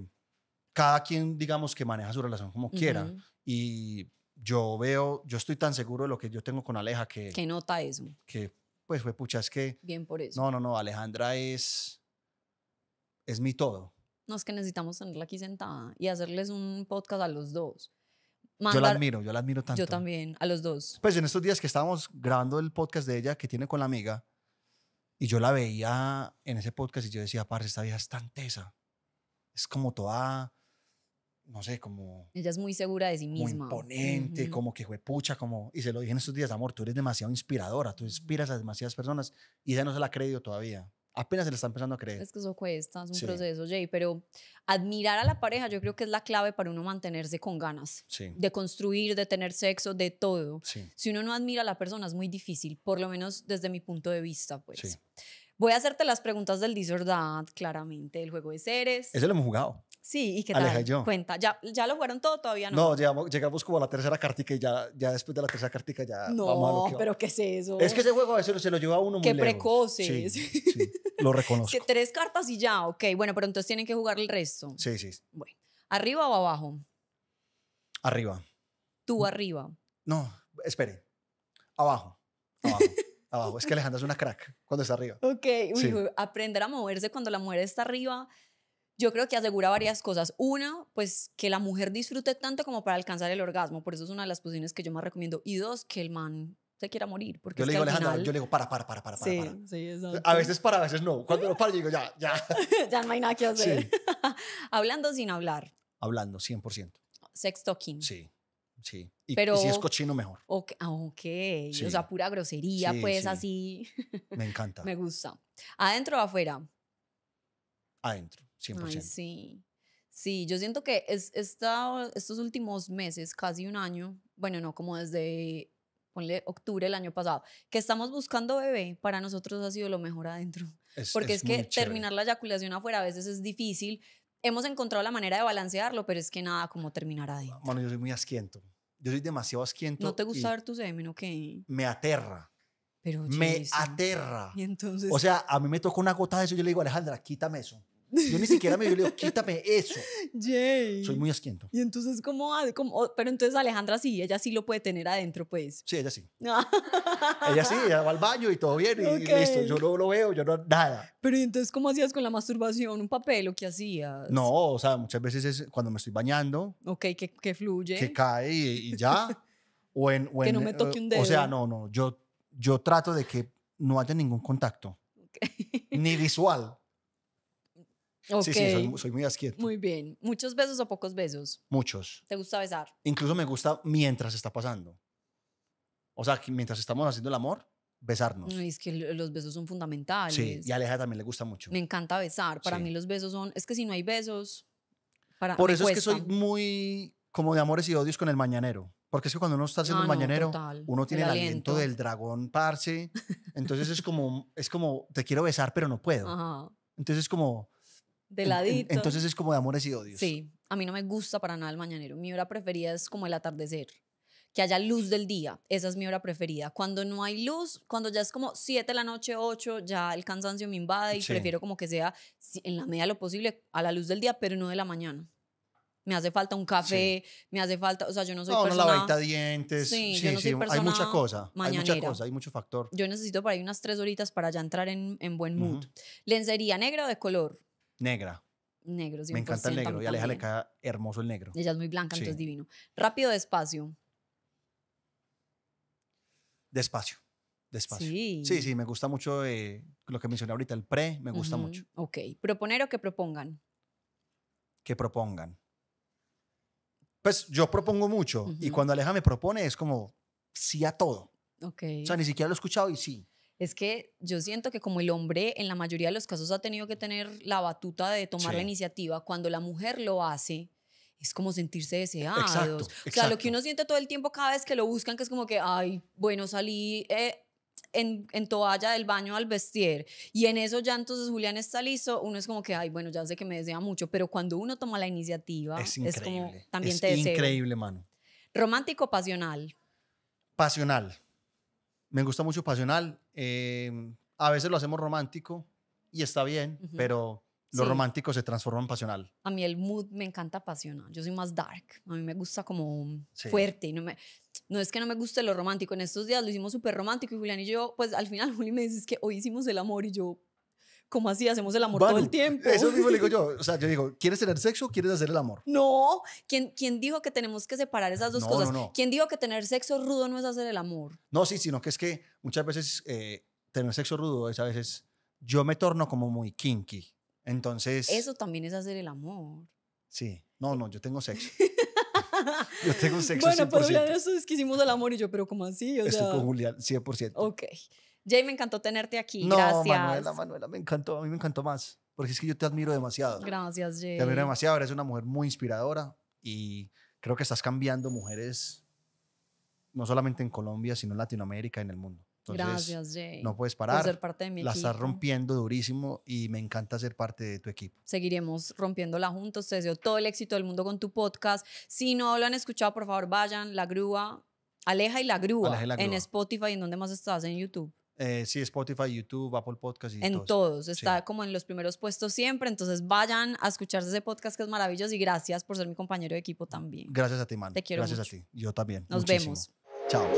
cada quien, digamos, que maneja su relación como quiera. Y yo veo, yo estoy tan seguro de lo que yo tengo con Aleja que... Que nota eso. Que, pues, fue pucha, es que...
Bien por eso. No, no,
no, Alejandra es... Es mi todo.
No, es que necesitamos tenerla aquí sentada y hacerles un podcast a los dos. yo la admiro,
yo la admiro tanto. Yo
también, a los dos.
Pues en estos días que estábamos grabando el podcast de ella que tiene con la amiga, y yo la veía en ese podcast y yo decía, parce, esta vieja es tan tesa es como toda, no sé, como...
Ella es muy segura de sí misma. Muy imponente, como
que fue pucha, como... Y se lo dije en estos días, amor, tú eres demasiado inspiradora, tú inspiras a demasiadas personas y ya no se la ha creído todavía. Apenas se le está empezando a creer. Es
que eso cuesta, es un proceso, Jay, pero admirar a la pareja yo creo que es la clave para uno mantenerse con ganas sí. de construir, de tener sexo, de todo. Sí. Si uno no admira a la persona es muy difícil, por lo menos desde mi punto de vista, pues. Voy a hacerte las preguntas del disordant, claramente, el juego de seres. Ese lo hemos jugado. Sí, ¿y qué tal? Aleja Cuenta, ¿Ya, ¿ya lo jugaron todo todavía no?
No, llegamos, como a la tercera cartica y ya, ya después de la tercera cartica ya No, vamos
pero ¿qué es eso? Es que ese juego
a veces se lo lleva a uno muy lejos. precoces. Sí, lo reconozco.
Que tres cartas y ya, ok. Bueno, pero entonces tienen que jugar el resto. Sí, sí. ¿arriba o abajo? Arriba. Tú arriba.
No, espere. Abajo. Abajo. abajo. Es que Alejandra es una crack cuando está arriba.
Ok, aprender a moverse cuando la mujer está arriba, yo creo que asegura varias cosas. Una, pues que la mujer disfrute tanto como para alcanzar el orgasmo. Por eso es una de las posiciones que yo más recomiendo. Y dos, que el man se quiera morir. Porque yo le digo, Alejandra, yo le
digo, para, para, para, para, sí, sí, Sí, a veces para, a veces no. Cuando no para, yo digo, ya, ya.
ya no hay nada que hacer. Sí. Hablando sin hablar.
Hablando, 100%.
Sex talking.
Sí. Sí. Y, Pero, si es cochino, mejor.
Ok. Ah, okay. O sea, pura grosería, pues así. Me encanta. Me gusta. ¿Adentro o afuera?
Adentro, 100%. Ay,
sí. Sí, yo siento que es, estos últimos meses, casi un año, bueno, no, como desde, ponle octubre del año pasado, que estamos buscando bebé, para nosotros ha sido lo mejor adentro. Es, Porque es, que terminar la eyaculación afuera a veces es difícil, hemos encontrado la manera de balancearlo, pero es que nada como terminar ahí.
Bueno, yo soy muy asquiento. Yo soy demasiado asquiento. ¿No te gusta ver
tu semen o qué?
Me aterra. Pero, me aterra. ¿Y
entonces? O sea,
a mí me tocó una gota de eso. Yo le digo, Alejandra, quítame eso. Yo ni siquiera me digo, quítame eso.
Soy muy asquiento. Y entonces, ¿cómo, ah, oh, Pero entonces Alejandra sí, ella sí lo puede tener adentro, pues. Sí, ella sí.
Ah. ella sí, va al baño y todo bien y, listo. Yo no lo veo, yo no, nada.
Pero entonces, ¿cómo hacías con la masturbación? ¿Un papel o qué hacías? No,
o sea, muchas veces es cuando me estoy bañando.
Ok, que, que fluye. Que
cae y, ya. o en, o no me toque eh, un dedo. O sea, no, no, yo, yo trato de que no haya ningún contacto. Ni visual. Sí, sí, soy, muy asquieto.
Muy bien. ¿Muchos besos o pocos besos? Muchos. ¿Te gusta besar?
Incluso me gusta mientras está pasando. O sea, mientras estamos haciendo el amor, besarnos. No,
es que los besos son fundamentales. Sí, y
a Aleja también le gusta mucho. Me
encanta besar. Para mí los besos son... Es que si no hay besos... Para, Por eso es que soy
muy como de amores y odios con el mañanero. Porque es que cuando uno está haciendo ah, el mañanero, uno tiene el, aliento. del dragón parche. Entonces es como, es como, te quiero besar, pero no puedo. Ajá. Entonces es como,
de Entonces es
como de amores y odios. Sí,
a mí no me gusta para nada el mañanero. Mi hora preferida es como el atardecer, que haya luz del día. Esa es mi hora preferida. Cuando no hay luz, cuando ya es como Siete de la noche, ocho, ya el cansancio me invade y prefiero como que sea en la medida lo posible a la luz del día, pero no de la mañana. Me hace falta un café, me hace falta, o sea, yo no soy no, persona... No, dientes, hay mucha cosa, hay mucha cosa, hay mucho factor. Yo necesito para ahí unas tres horitas para ya entrar en, buen mood. ¿Lencería negra o de color?
Negra. Negro, Me encanta el negro y Aleja le cae hermoso el negro. Ella es muy blanca, entonces
divino. Rápido, despacio.
Despacio. Despacio. Sí. sí, me gusta mucho eh, lo que mencioné ahorita, el pre, me gusta mucho.
Ok. ¿Proponer o que propongan?
Que propongan. Pues yo propongo mucho y cuando Aleja me propone es como sí a todo.
Ok. O sea, ni
siquiera lo he escuchado y sí
es que yo siento que como el hombre en la mayoría de los casos ha tenido que tener la batuta de tomar la iniciativa, cuando la mujer lo hace, es como sentirse e-, deseado. o sea, lo que uno siente todo el tiempo cada vez que lo buscan, que es como que, ay, bueno, salí... Eh, en, toalla del baño al vestir y en eso ya entonces Julián está listo, uno es como que, ay, bueno, ya sé que me desea mucho, pero cuando uno toma la iniciativa, es, como también te Increíble, mano. Romántico, pasional.
Pasional. Me gusta mucho pasional. Em, a veces lo hacemos romántico y está bien, pero lo romántico se transforma en pasional.
A mí el mood me encanta pasional. Yo soy más dark. A mí me gusta como fuerte. No, me, no es que no me guste lo romántico. En estos días lo hicimos súper romántico y Julián y yo, pues al final Juli me dice es que hoy hicimos el amor y yo, ¿cómo así? Hacemos el amor todo el tiempo. Eso
mismo le digo yo. O sea, yo digo, ¿quieres tener sexo o quieres hacer el amor?
No. ¿Quién, quién dijo que tenemos que separar esas dos cosas? No, ¿Quién dijo que tener sexo rudo no es hacer el amor?
No, sí, sino que es que muchas veces eh, tener sexo rudo es a veces yo me torno como muy kinky. Entonces. Eso
también es hacer el amor.
Sí. No, no, yo tengo sexo. yo tengo sexo. Bueno, 100%. pero ya
eso es que hicimos el amor y yo, pero ¿cómo así? O sea, con
Julián, 100%.
Ok. Jay, me encantó tenerte aquí. No, Gracias. Manuela, Manuela, me
encantó, a mí me encantó más, porque es que yo te admiro demasiado.
Gracias, Jay. Te admiro demasiado,
eres una mujer muy inspiradora y creo que estás cambiando mujeres, no solamente en Colombia, sino en Latinoamérica y en el mundo. Gracias, Jay. No puedes parar. Por ser parte de mi la estás rompiendo durísimo y me encanta ser parte de tu equipo.
Seguiremos rompiéndola juntos. Te deseo todo el éxito del mundo con tu podcast. Si no lo han escuchado, por favor, vayan. La grúa. Aleja y la grúa. Aleja y la grúa. En Spotify, ¿en donde más estás? En YouTube.
Eh, sí, Spotify, YouTube, Apple Podcasts, y En todos, está
como en los primeros puestos siempre, entonces vayan a escuchar ese podcast que es maravilloso y gracias por ser mi compañero de equipo también. Gracias a ti, man. Te quiero Gracias a ti. Yo también. Nos vemos. Chao.